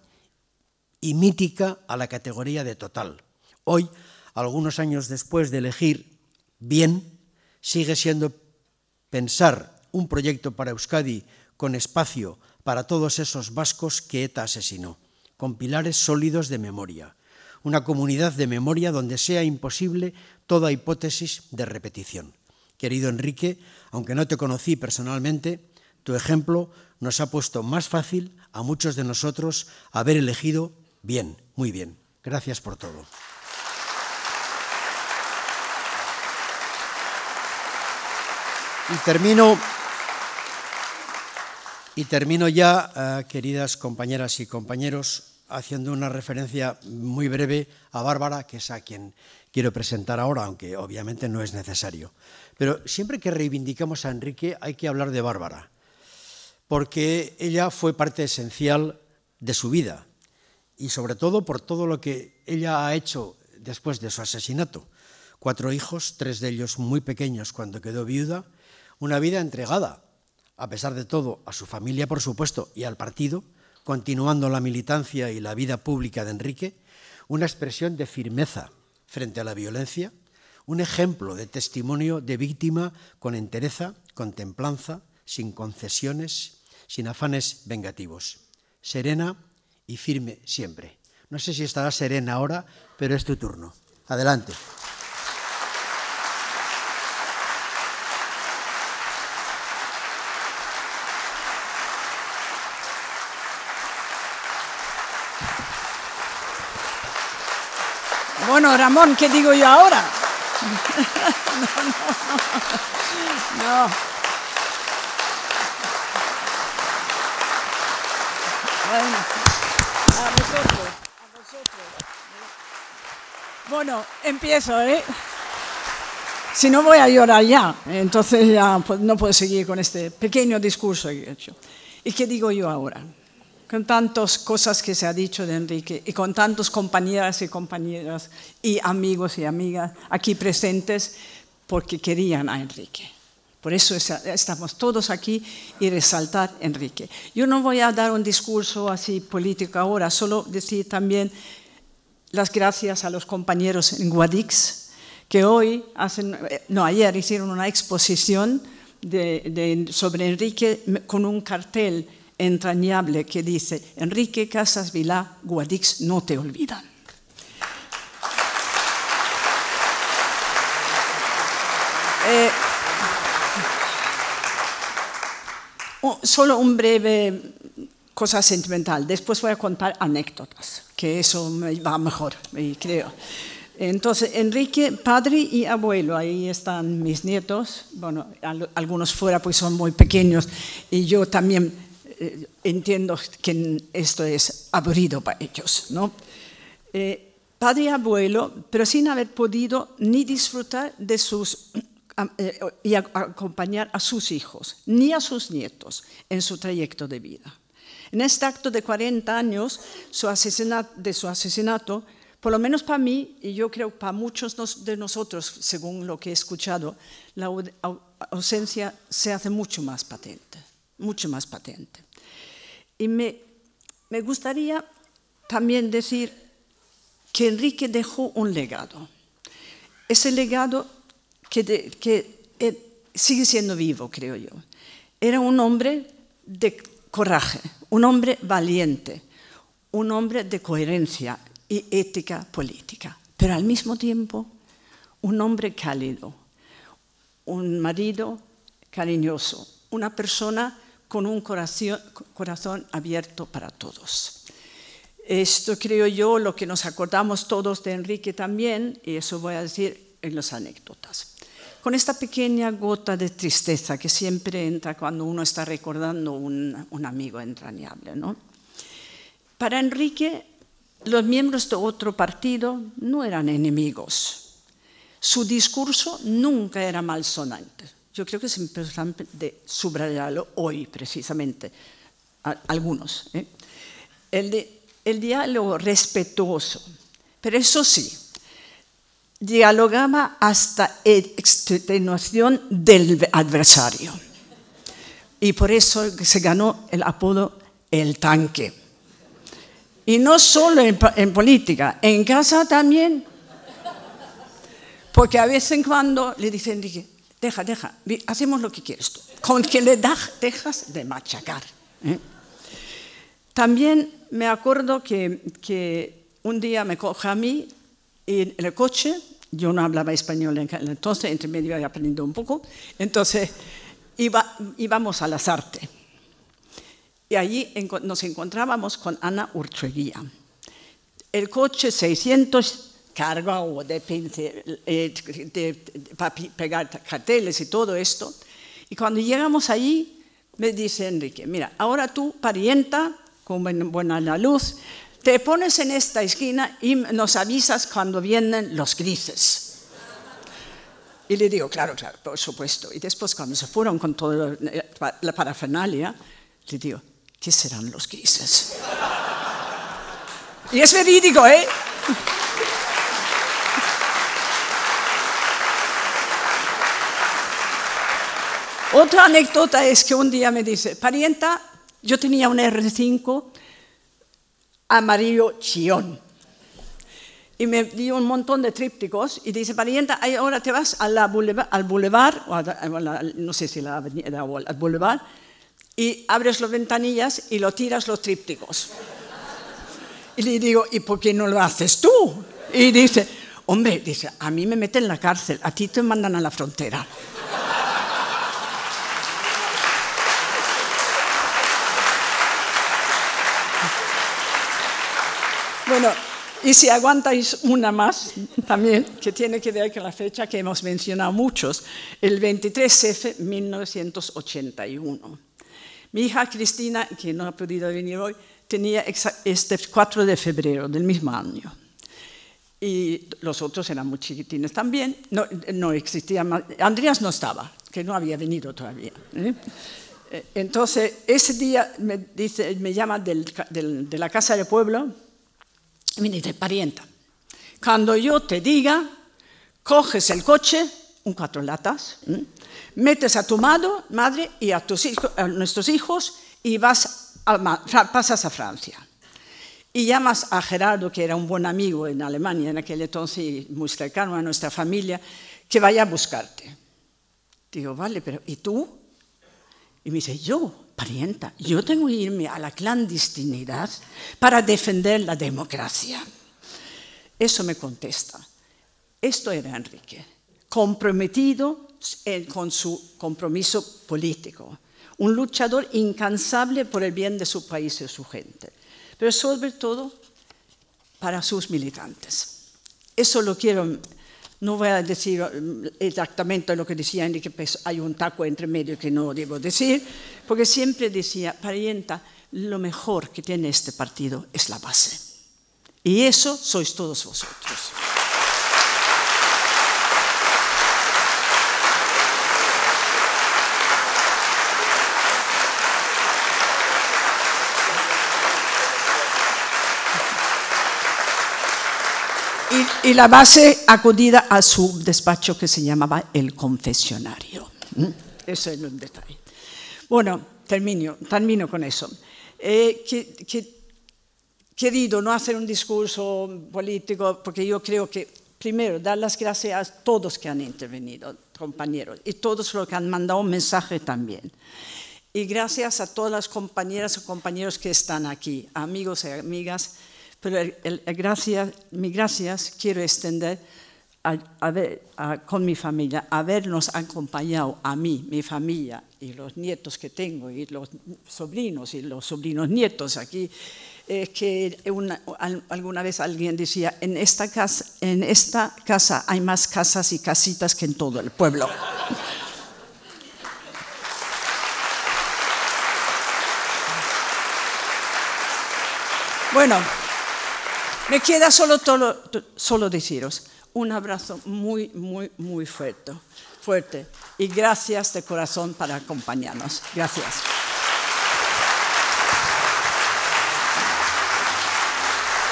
y mítica a la categoría de total. Hoy, algunos años después de elegir bien, sigue siendo pensar un proyecto para Euskadi con espacio para todos esos vascos que ETA asesinó, con pilares sólidos de memoria, una comunidad de memoria donde sea imposible toda hipótesis de repetición. Querido Enrique, aunque no te conocí personalmente, tu ejemplo nos ha puesto más fácil a muchos de nosotros haber elegido bien, muy bien. Gracias por todo. Y termino, y termino ya, eh, queridas compañeras y compañeros, haciendo una referencia muy breve a Bárbara, que es a quien quiero presentar ahora, aunque obviamente no es necesario. Pero siempre que reivindicamos a Enrique hay que hablar de Bárbara, porque ella fue parte esencial de su vida y sobre todo por todo lo que ella ha hecho después de su asesinato. Cuatro hijos, tres de ellos muy pequeños cuando quedó viuda, una vida entregada, a pesar de todo, a su familia, por supuesto, y al partido, continuando la militancia y la vida pública de Enrique, una expresión de firmeza frente a la violencia, un ejemplo de testimonio de víctima con entereza, con templanza, sin concesiones, sin afanes vengativos, serena y firme siempre. No sé si estará serena ahora, pero es tu turno. Adelante. Bueno, Ramón, ¿qué digo yo ahora? no. no, no. Bueno, a vosotros, a vosotros. Bueno, empiezo, ¿eh? Si no voy a llorar ya, entonces ya pues, no puedo seguir con este pequeño discurso que he hecho. ¿Y qué digo yo ahora? con tantas cosas que se ha dicho de Enrique y con tantos compañeras y compañeras y amigos y amigas aquí presentes porque querían a Enrique. Por eso estamos todos aquí y resaltar Enrique. Yo no voy a dar un discurso así político ahora, solo decir también las gracias a los compañeros en Guadix, que hoy hacen, eh, no, ayer hicieron una exposición de, sobre Enrique con un cartel entrañable que dice, Enrique Casas Vilá, Guadix no te olvidan. Eh, solo un breve cosa sentimental. Después voy a contar anécdotas, que eso va mejor, creo. Entonces, Enrique, padre y abuelo, ahí están mis nietos, bueno, algunos fuera pues son muy pequeños, y yo también eh, entiendo que esto es aburrido para ellos, ¿no? Eh, padre y abuelo, pero sin haber podido ni disfrutar de sus eh, y acompañar a sus hijos, ni a sus nietos en su trayecto de vida. En este acto de 40 años de su asesinato, por lo menos para mí, y yo creo para muchos de nosotros, según lo que he escuchado, la ausencia se hace mucho más patente, mucho más patente. Y me, me gustaría también decir que Enrique dejó un legado. Ese legado que, que eh, sigue siendo vivo, creo yo. Era un hombre de coraje, un hombre valiente, un hombre de coherencia y ética política, pero al mismo tiempo un hombre cálido, un marido cariñoso, una persona con un corazón, abierto para todos. Esto creo yo lo que nos acordamos todos de Enrique también, y eso voy a decir en las anécdotas. Con esta pequeña gota de tristeza que siempre entra cuando uno está recordando un, un amigo entrañable. ¿no? Para Enrique, los miembros de otro partido no eran enemigos. Su discurso nunca era malsonante yo creo que se importante de subrayarlo hoy precisamente, algunos. ¿eh? El, el diálogo respetuoso, pero eso sí, dialogaba hasta extenuación del adversario. Y por eso se ganó el apodo el tanque. Y no solo en, en, política, en casa también. Porque a veces en cuando le dicen, dije, deja, deja, hacemos lo que quieres tú. Con que le da, dejas de machacar. ¿eh? También me acuerdo que, un día me coge a mí en el coche, yo no hablaba español entonces, entre medio había aprendido un poco, entonces íbamos a Lasarte Y allí nos encontrábamos con Ana Urcheguía. El coche 600 carga o de, pincel, eh, pegar carteles y todo esto. Y cuando llegamos allí, me dice Enrique, mira, ahora tú, parienta, con buena luz, te pones en esta esquina y nos avisas cuando vienen los grises. Y le digo, claro, claro, por supuesto. Y después cuando se fueron con toda eh, la parafernalia, le digo, ¿qué serán los grises? y es verídico, ¿eh? Otra anécdota es que un día me dice, parienta, yo tenía un R5 amarillo chillón. Y me dio un montón de trípticos y dice, parienta, ahora te vas al boulevard, no sé si la avenida o al boulevard, y abres las ventanillas y lo tiras los trípticos. Y le digo, ¿y por qué no lo haces tú? Y dice, hombre, dice, a mí me meten en la cárcel, a ti te mandan a la frontera. Bueno, y si aguantáis una más también, que tiene que ver con la fecha que hemos mencionado muchos, el 23F 1981. Mi hija Cristina, que no ha podido venir hoy, tenía este 4 de febrero del mismo año. Y los otros eran muy chiquitines también. No, no existía más. Andreas no estaba, que no había venido todavía. ¿eh? Eh, entonces, ese día me, dice, me llama de la casa de pueblo me dice, parienta, cuando yo te diga, coges el coche, un cuatro latas, metes a tu madre y a, nuestros hijos y vas pasas a Francia. Y llamas a Gerardo, que era un buen amigo en Alemania en aquel entonces y muy cercano a nuestra familia, que vaya a buscarte. Digo, vale, pero ¿y tú? Y me dice, yo yo tengo que irme a la clandestinidad para defender la democracia. Eso me contesta. Esto era Enrique, comprometido con su compromiso político, un luchador incansable por el bien de su país y su gente, pero sobre todo para sus militantes. Eso lo quiero no voy a decir eh, exactamente lo que decía Enrique, que pues, hay un taco entre medio que no debo decir, porque siempre decía, parienta, lo mejor que tiene este partido es la base. Y eso sois todos vosotros. y, la base acudida a su despacho que se llamaba el confesionario. ¿Mm? Eso es un detalle. Bueno, termino, termino con eso. Eh, querido no hacer un discurso político, porque yo creo que, primero, dar las gracias a todos que han intervenido, compañeros, y todos los que han mandado un mensaje también. Y gracias a todas las compañeras y compañeros que están aquí, amigos y amigas pero gracias, mi gracias quiero extender con mi familia, habernos acompañado a mí, mi familia y los nietos que tengo y los sobrinos y los sobrinos nietos aquí. es que alguna vez alguien decía, en esta, casa, en esta casa hay más casas y casitas que en todo el pueblo. bueno. Me queda solo, solo deciros un abrazo muy, muy, muy fuerte, fuerte. Y gracias de corazón para acompañarnos. Gracias.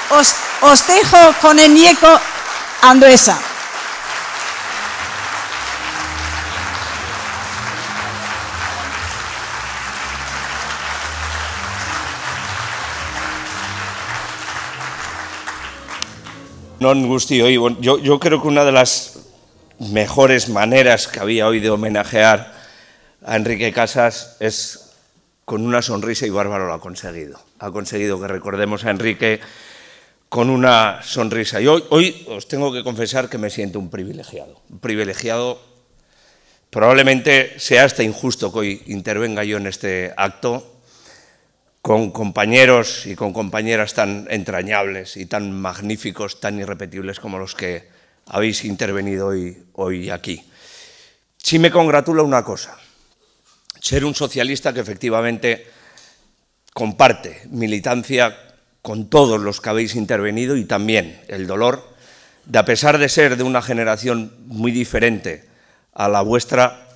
Os, os dejo con el nieco Andresa. No, y yo, yo creo que una de las mejores maneras que había hoy de homenajear a Enrique Casas es con una sonrisa y Bárbaro lo ha conseguido. Ha conseguido que recordemos a Enrique con una sonrisa. Y hoy, hoy os tengo que confesar que me siento un privilegiado. privilegiado, probablemente sea hasta injusto que hoy intervenga yo en este acto, con compañeros y con compañeras tan entrañables y tan magníficos, tan irrepetibles como los que habéis intervenido hoy, hoy aquí. Sí me congratula una cosa, ser un socialista que efectivamente comparte militancia con todos los que habéis intervenido y también el dolor de, a pesar de ser de una generación muy diferente a la vuestra,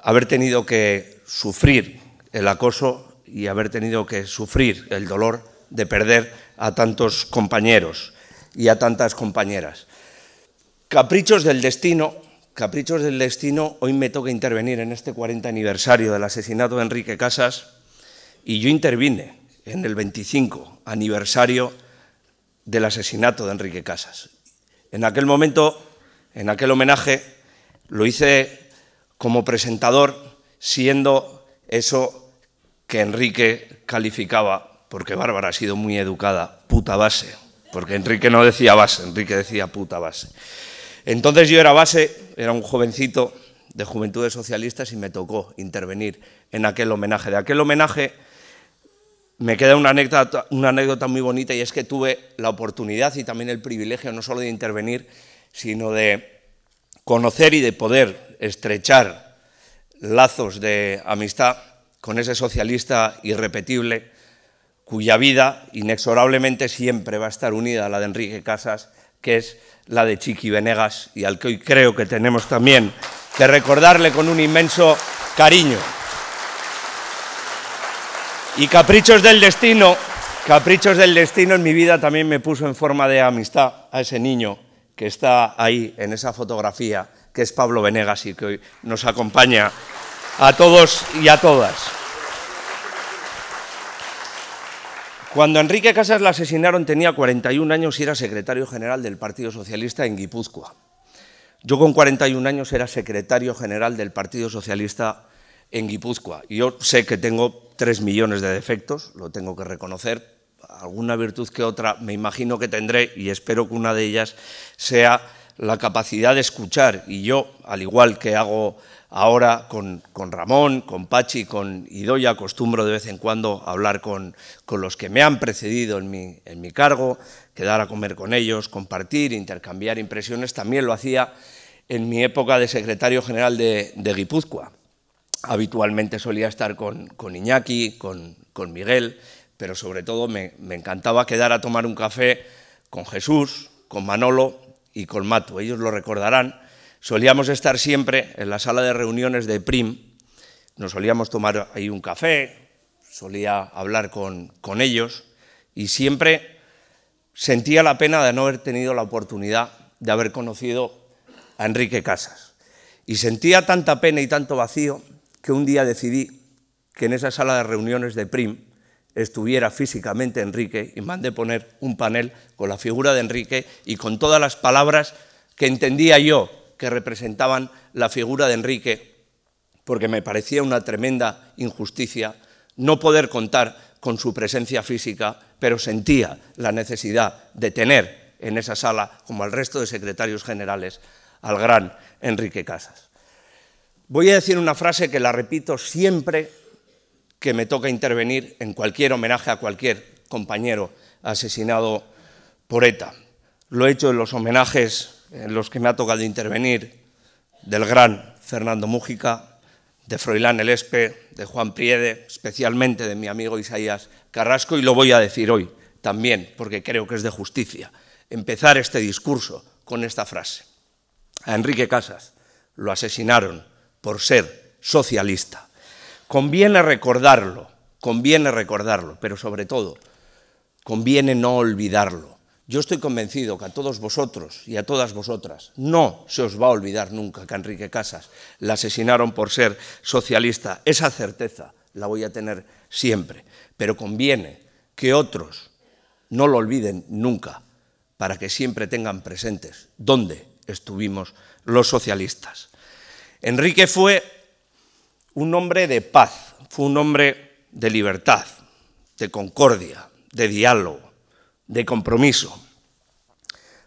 haber tenido que sufrir el acoso y haber tenido que sufrir el dolor de perder a tantos compañeros y a tantas compañeras. Caprichos del destino, caprichos del destino, hoy me toca intervenir en este 40 aniversario del asesinato de Enrique Casas y yo intervine en el 25 aniversario del asesinato de Enrique Casas. En aquel momento, en aquel homenaje, lo hice como presentador, siendo eso que Enrique calificaba, porque Bárbara ha sido muy educada, puta base. Porque Enrique no decía base, Enrique decía puta base. Entonces yo era base, era un jovencito de Juventudes Socialistas y me tocó intervenir en aquel homenaje. De aquel homenaje me queda una anécdota, una anécdota muy bonita y es que tuve la oportunidad y también el privilegio no solo de intervenir, sino de conocer y de poder estrechar lazos de amistad con ese socialista irrepetible cuya vida inexorablemente siempre va a estar unida a la de Enrique Casas, que es la de Chiqui Venegas y al que hoy creo que tenemos también que recordarle con un inmenso cariño. Y Caprichos del Destino, Caprichos del Destino en mi vida también me puso en forma de amistad a ese niño que está ahí en esa fotografía, que es Pablo Venegas y que hoy nos acompaña a todos y a todas. Cuando Enrique Casas la asesinaron tenía 41 años y era secretario general del Partido Socialista en Guipúzcoa. Yo con 41 años era secretario general del Partido Socialista en Guipúzcoa. yo sé que tengo tres millones de defectos, lo tengo que reconocer. Alguna virtud que otra me imagino que tendré y espero que una de ellas sea la capacidad de escuchar. Y yo, al igual que hago Ahora con, Ramón, con Pachi, con Idoya, acostumbro de vez en cuando hablar con, los que me han precedido en mi, cargo, quedar a comer con ellos, compartir, intercambiar impresiones. También lo hacía en mi época de secretario general de, Guipúzcoa. Habitualmente solía estar con, Iñaki, con, Miguel, pero sobre todo me, me, encantaba quedar a tomar un café con Jesús, con Manolo y con Matu. Ellos lo recordarán solíamos estar siempre en la sala de reuniones de PRIM, nos solíamos tomar ahí un café, solía hablar con, ellos y siempre sentía la pena de no haber tenido la oportunidad de haber conocido a Enrique Casas. Y sentía tanta pena y tanto vacío que un día decidí que en esa sala de reuniones de PRIM estuviera físicamente Enrique y mandé poner un panel con la figura de Enrique y con todas las palabras que entendía yo que representaban la figura de Enrique, porque me parecía una tremenda injusticia no poder contar con su presencia física, pero sentía la necesidad de tener en esa sala, como al resto de secretarios generales, al gran Enrique Casas. Voy a decir una frase que la repito siempre que me toca intervenir en cualquier homenaje a cualquier compañero asesinado por ETA. Lo he hecho en los homenajes en los que me ha tocado intervenir, del gran Fernando Mújica, de Froilán Espe, de Juan Priede, especialmente de mi amigo Isaías Carrasco, y lo voy a decir hoy también, porque creo que es de justicia empezar este discurso con esta frase. A Enrique Casas lo asesinaron por ser socialista. Conviene recordarlo, conviene recordarlo, pero sobre todo, conviene no olvidarlo. Yo estoy convencido que a todos vosotros y a todas vosotras no se os va a olvidar nunca que Enrique Casas la asesinaron por ser socialista. Esa certeza la voy a tener siempre, pero conviene que otros no lo olviden nunca para que siempre tengan presentes dónde estuvimos los socialistas. Enrique fue un hombre de paz, fue un hombre de libertad, de concordia, de diálogo de compromiso.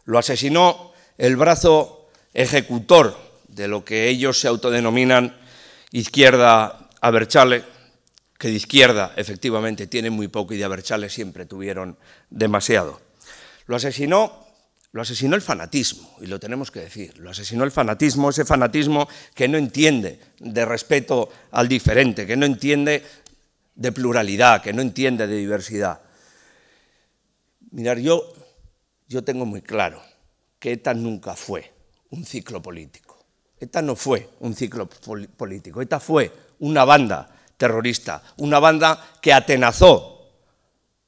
Lo asesinó el brazo ejecutor de lo que ellos se autodenominan izquierda Aberchale, que de izquierda efectivamente tiene muy poco y de Aberchale siempre tuvieron demasiado. Lo asesinó, lo asesinó el fanatismo, y lo tenemos que decir, lo asesinó el fanatismo, ese fanatismo que no entiende de respeto al diferente, que no entiende de pluralidad, que no entiende de diversidad. Mirar, yo, yo tengo muy claro que ETA nunca fue un ciclo político. ETA no fue un ciclo político. ETA fue una banda terrorista, una banda que atenazó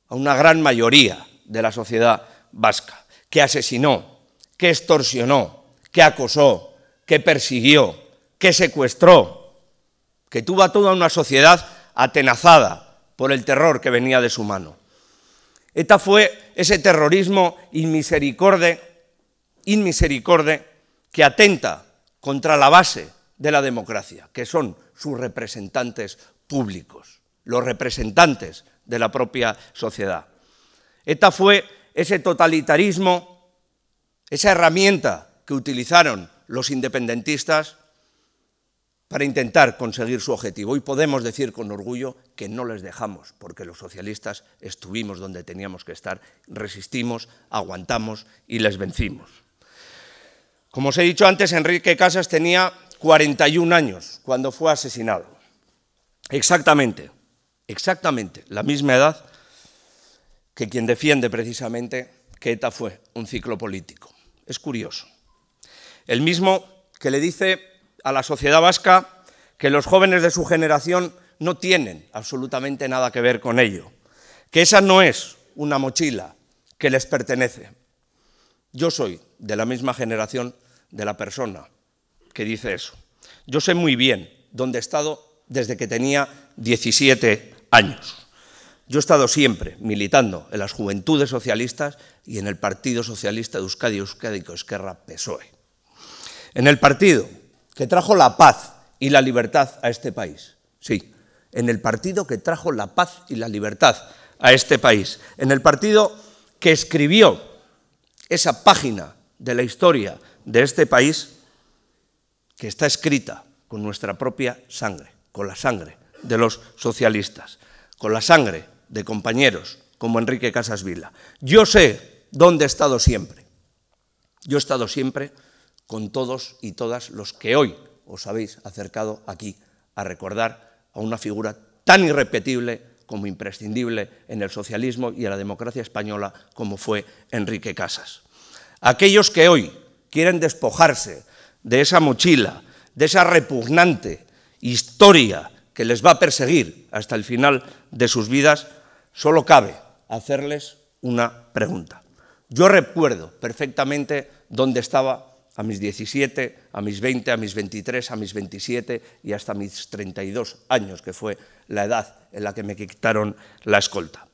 a una gran mayoría de la sociedad vasca, que asesinó, que extorsionó, que acosó, que persiguió, que secuestró, que tuvo a toda una sociedad atenazada por el terror que venía de su mano. ETA fue ese terrorismo inmisericorde, inmisericorde que atenta contra la base de la democracia, que son sus representantes públicos, los representantes de la propia sociedad. ETA fue ese totalitarismo, esa herramienta que utilizaron los independentistas para intentar conseguir su objetivo. Y podemos decir con orgullo que no les dejamos, porque los socialistas estuvimos donde teníamos que estar, resistimos, aguantamos y les vencimos. Como os he dicho antes, Enrique Casas tenía 41 años cuando fue asesinado. Exactamente, exactamente la misma edad que quien defiende precisamente que ETA fue un ciclo político. Es curioso. El mismo que le dice a la sociedad vasca que los jóvenes de su generación no tienen absolutamente nada que ver con ello, que esa no es una mochila que les pertenece. Yo soy de la misma generación de la persona que dice eso. Yo sé muy bien dónde he estado desde que tenía 17 años. Yo he estado siempre militando en las juventudes socialistas y en el Partido Socialista de Euskadi, Euskadi, Esquerra, PSOE. En el partido que trajo la paz y la libertad a este país. Sí, en el partido que trajo la paz y la libertad a este país. En el partido que escribió esa página de la historia de este país que está escrita con nuestra propia sangre, con la sangre de los socialistas, con la sangre de compañeros como Enrique Casas Vila. Yo sé dónde he estado siempre. Yo he estado siempre con todos y todas los que hoy os habéis acercado aquí a recordar a una figura tan irrepetible como imprescindible en el socialismo y en la democracia española como fue Enrique Casas. Aquellos que hoy quieren despojarse de esa mochila, de esa repugnante historia que les va a perseguir hasta el final de sus vidas, solo cabe hacerles una pregunta. Yo recuerdo perfectamente dónde estaba a mis 17, a mis 20, a mis 23, a mis 27 y hasta mis 32 años, que fue la edad en la que me quitaron la escolta.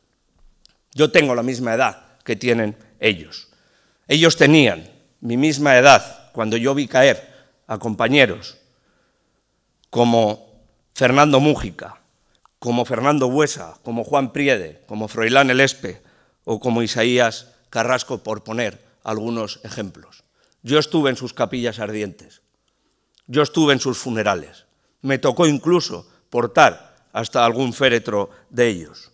Yo tengo la misma edad que tienen ellos. Ellos tenían mi misma edad cuando yo vi caer a compañeros como Fernando Mújica, como Fernando Buesa, como Juan Priede, como Froilán Elespe o como Isaías Carrasco, por poner algunos ejemplos. Yo estuve en sus capillas ardientes, yo estuve en sus funerales, me tocó incluso portar hasta algún féretro de ellos.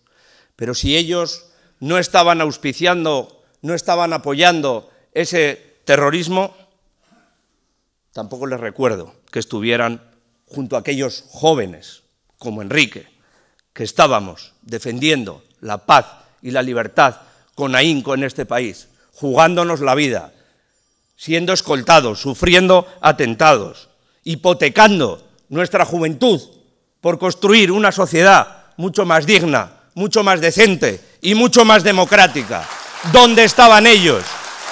Pero si ellos no estaban auspiciando, no estaban apoyando ese terrorismo, tampoco les recuerdo que estuvieran junto a aquellos jóvenes como Enrique, que estábamos defendiendo la paz y la libertad con ahínco en este país, jugándonos la vida, siendo escoltados, sufriendo atentados, hipotecando nuestra juventud por construir una sociedad mucho más digna, mucho más decente y mucho más democrática. ¿Dónde estaban ellos?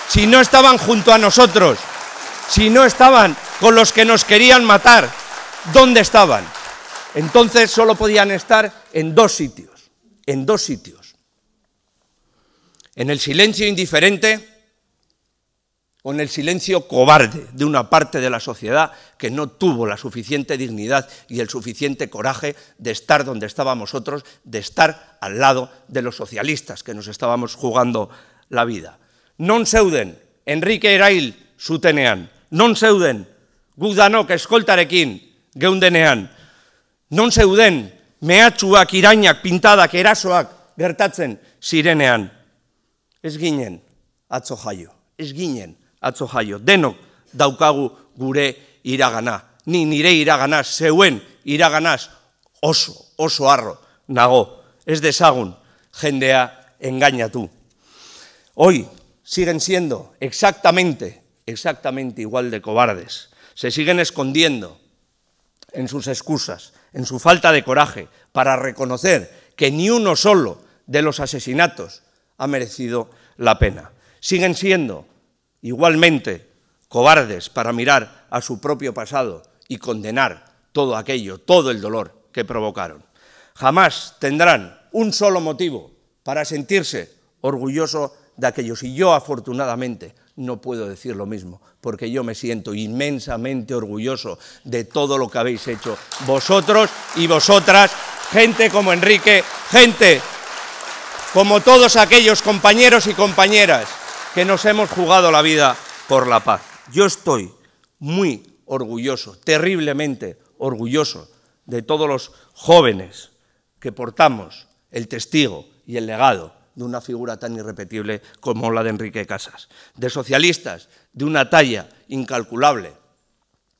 Si no estaban junto a nosotros, si no estaban con los que nos querían matar, ¿dónde estaban? Entonces solo podían estar en dos sitios, en dos sitios. En el silencio indiferente con el silencio cobarde de una parte de la sociedad que no tuvo la suficiente dignidad y el suficiente coraje de estar donde estábamos otros, de estar al lado de los socialistas que nos estábamos jugando la vida. Non zeuden, Enrique Erail zutenean. Non zeuden, gudanok eskoltarekin geundenean. Non zeuden, mehatxuak, irainak, pintadak, erasoak gertatzen sirenean. Ez ginen, atzo jaio, ez ginen, atzo jaio. Denok daukagu gure iragana. Ni nire iragana, zeuen iraganaz oso, oso arro nago. Ez Gendea, jendea tú. Hoy siguen siendo exactamente, exactamente igual de cobardes. Se siguen escondiendo en sus excusas, en su falta de coraje, para reconocer que ni uno solo de los asesinatos ha merecido la pena. Siguen siendo igualmente cobardes para mirar a su propio pasado y condenar todo aquello, todo el dolor que provocaron. Jamás tendrán un solo motivo para sentirse orgulloso de aquellos. Y yo, afortunadamente, no puedo decir lo mismo, porque yo me siento inmensamente orgulloso de todo lo que habéis hecho vosotros y vosotras, gente como Enrique, gente como todos aquellos compañeros y compañeras que nos hemos jugado la vida por la paz. Yo estoy muy orgulloso, terriblemente orgulloso de todos los jóvenes que portamos el testigo y el legado de una figura tan irrepetible como la de Enrique Casas, de socialistas de una talla incalculable,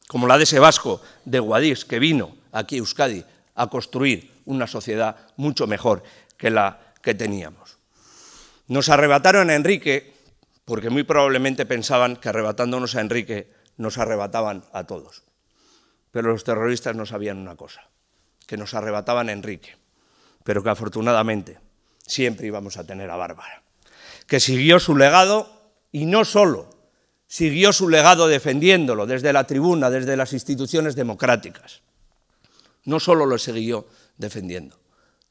como la de ese vasco de Guadix que vino aquí a Euskadi a construir una sociedad mucho mejor que la que teníamos. Nos arrebataron a Enrique porque muy probablemente pensaban que arrebatándonos a Enrique nos arrebataban a todos. Pero los terroristas no sabían una cosa, que nos arrebataban a Enrique, pero que afortunadamente siempre íbamos a tener a Bárbara, que siguió su legado y no solo siguió su legado defendiéndolo desde la tribuna, desde las instituciones democráticas. No solo lo siguió defendiendo,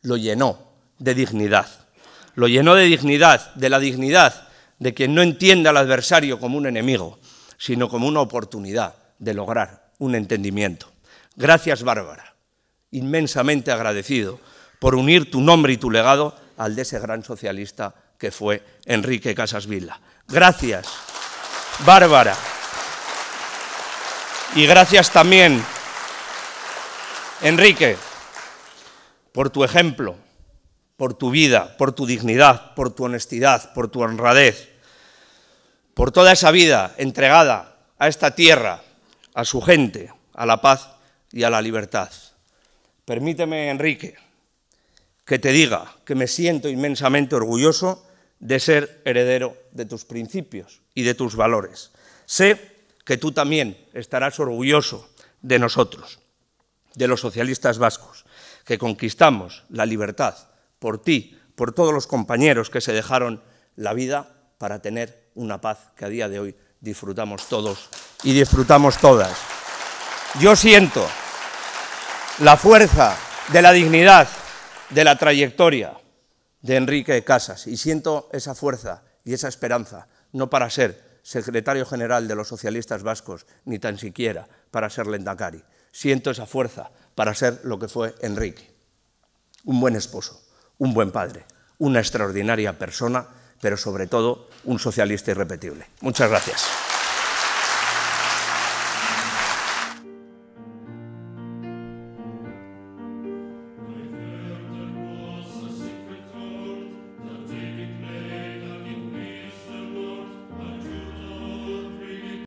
lo llenó de dignidad. Lo llenó de dignidad, de la dignidad de quien no entienda al adversario como un enemigo, sino como una oportunidad de lograr un entendimiento. Gracias, Bárbara. Inmensamente agradecido por unir tu nombre y tu legado al de ese gran socialista que fue Enrique Casas Casasvilla. Gracias, Bárbara. Y gracias también, Enrique, por tu ejemplo por tu vida, por tu dignidad, por tu honestidad, por tu honradez, por toda esa vida entregada a esta tierra, a su gente, a la paz y a la libertad. Permíteme, Enrique, que te diga que me siento inmensamente orgulloso de ser heredero de tus principios y de tus valores. Sé que tú también estarás orgulloso de nosotros, de los socialistas vascos, que conquistamos la libertad por ti, por todos los compañeros que se dejaron la vida para tener una paz que a día de hoy disfrutamos todos y disfrutamos todas. Yo siento la fuerza de la dignidad, de la trayectoria de Enrique Casas y siento esa fuerza y esa esperanza, no para ser secretario general de los socialistas vascos, ni tan siquiera para ser Lendakari. Siento esa fuerza para ser lo que fue Enrique, un buen esposo un buen padre, una extraordinaria persona, pero sobre todo un socialista irrepetible. Muchas gracias.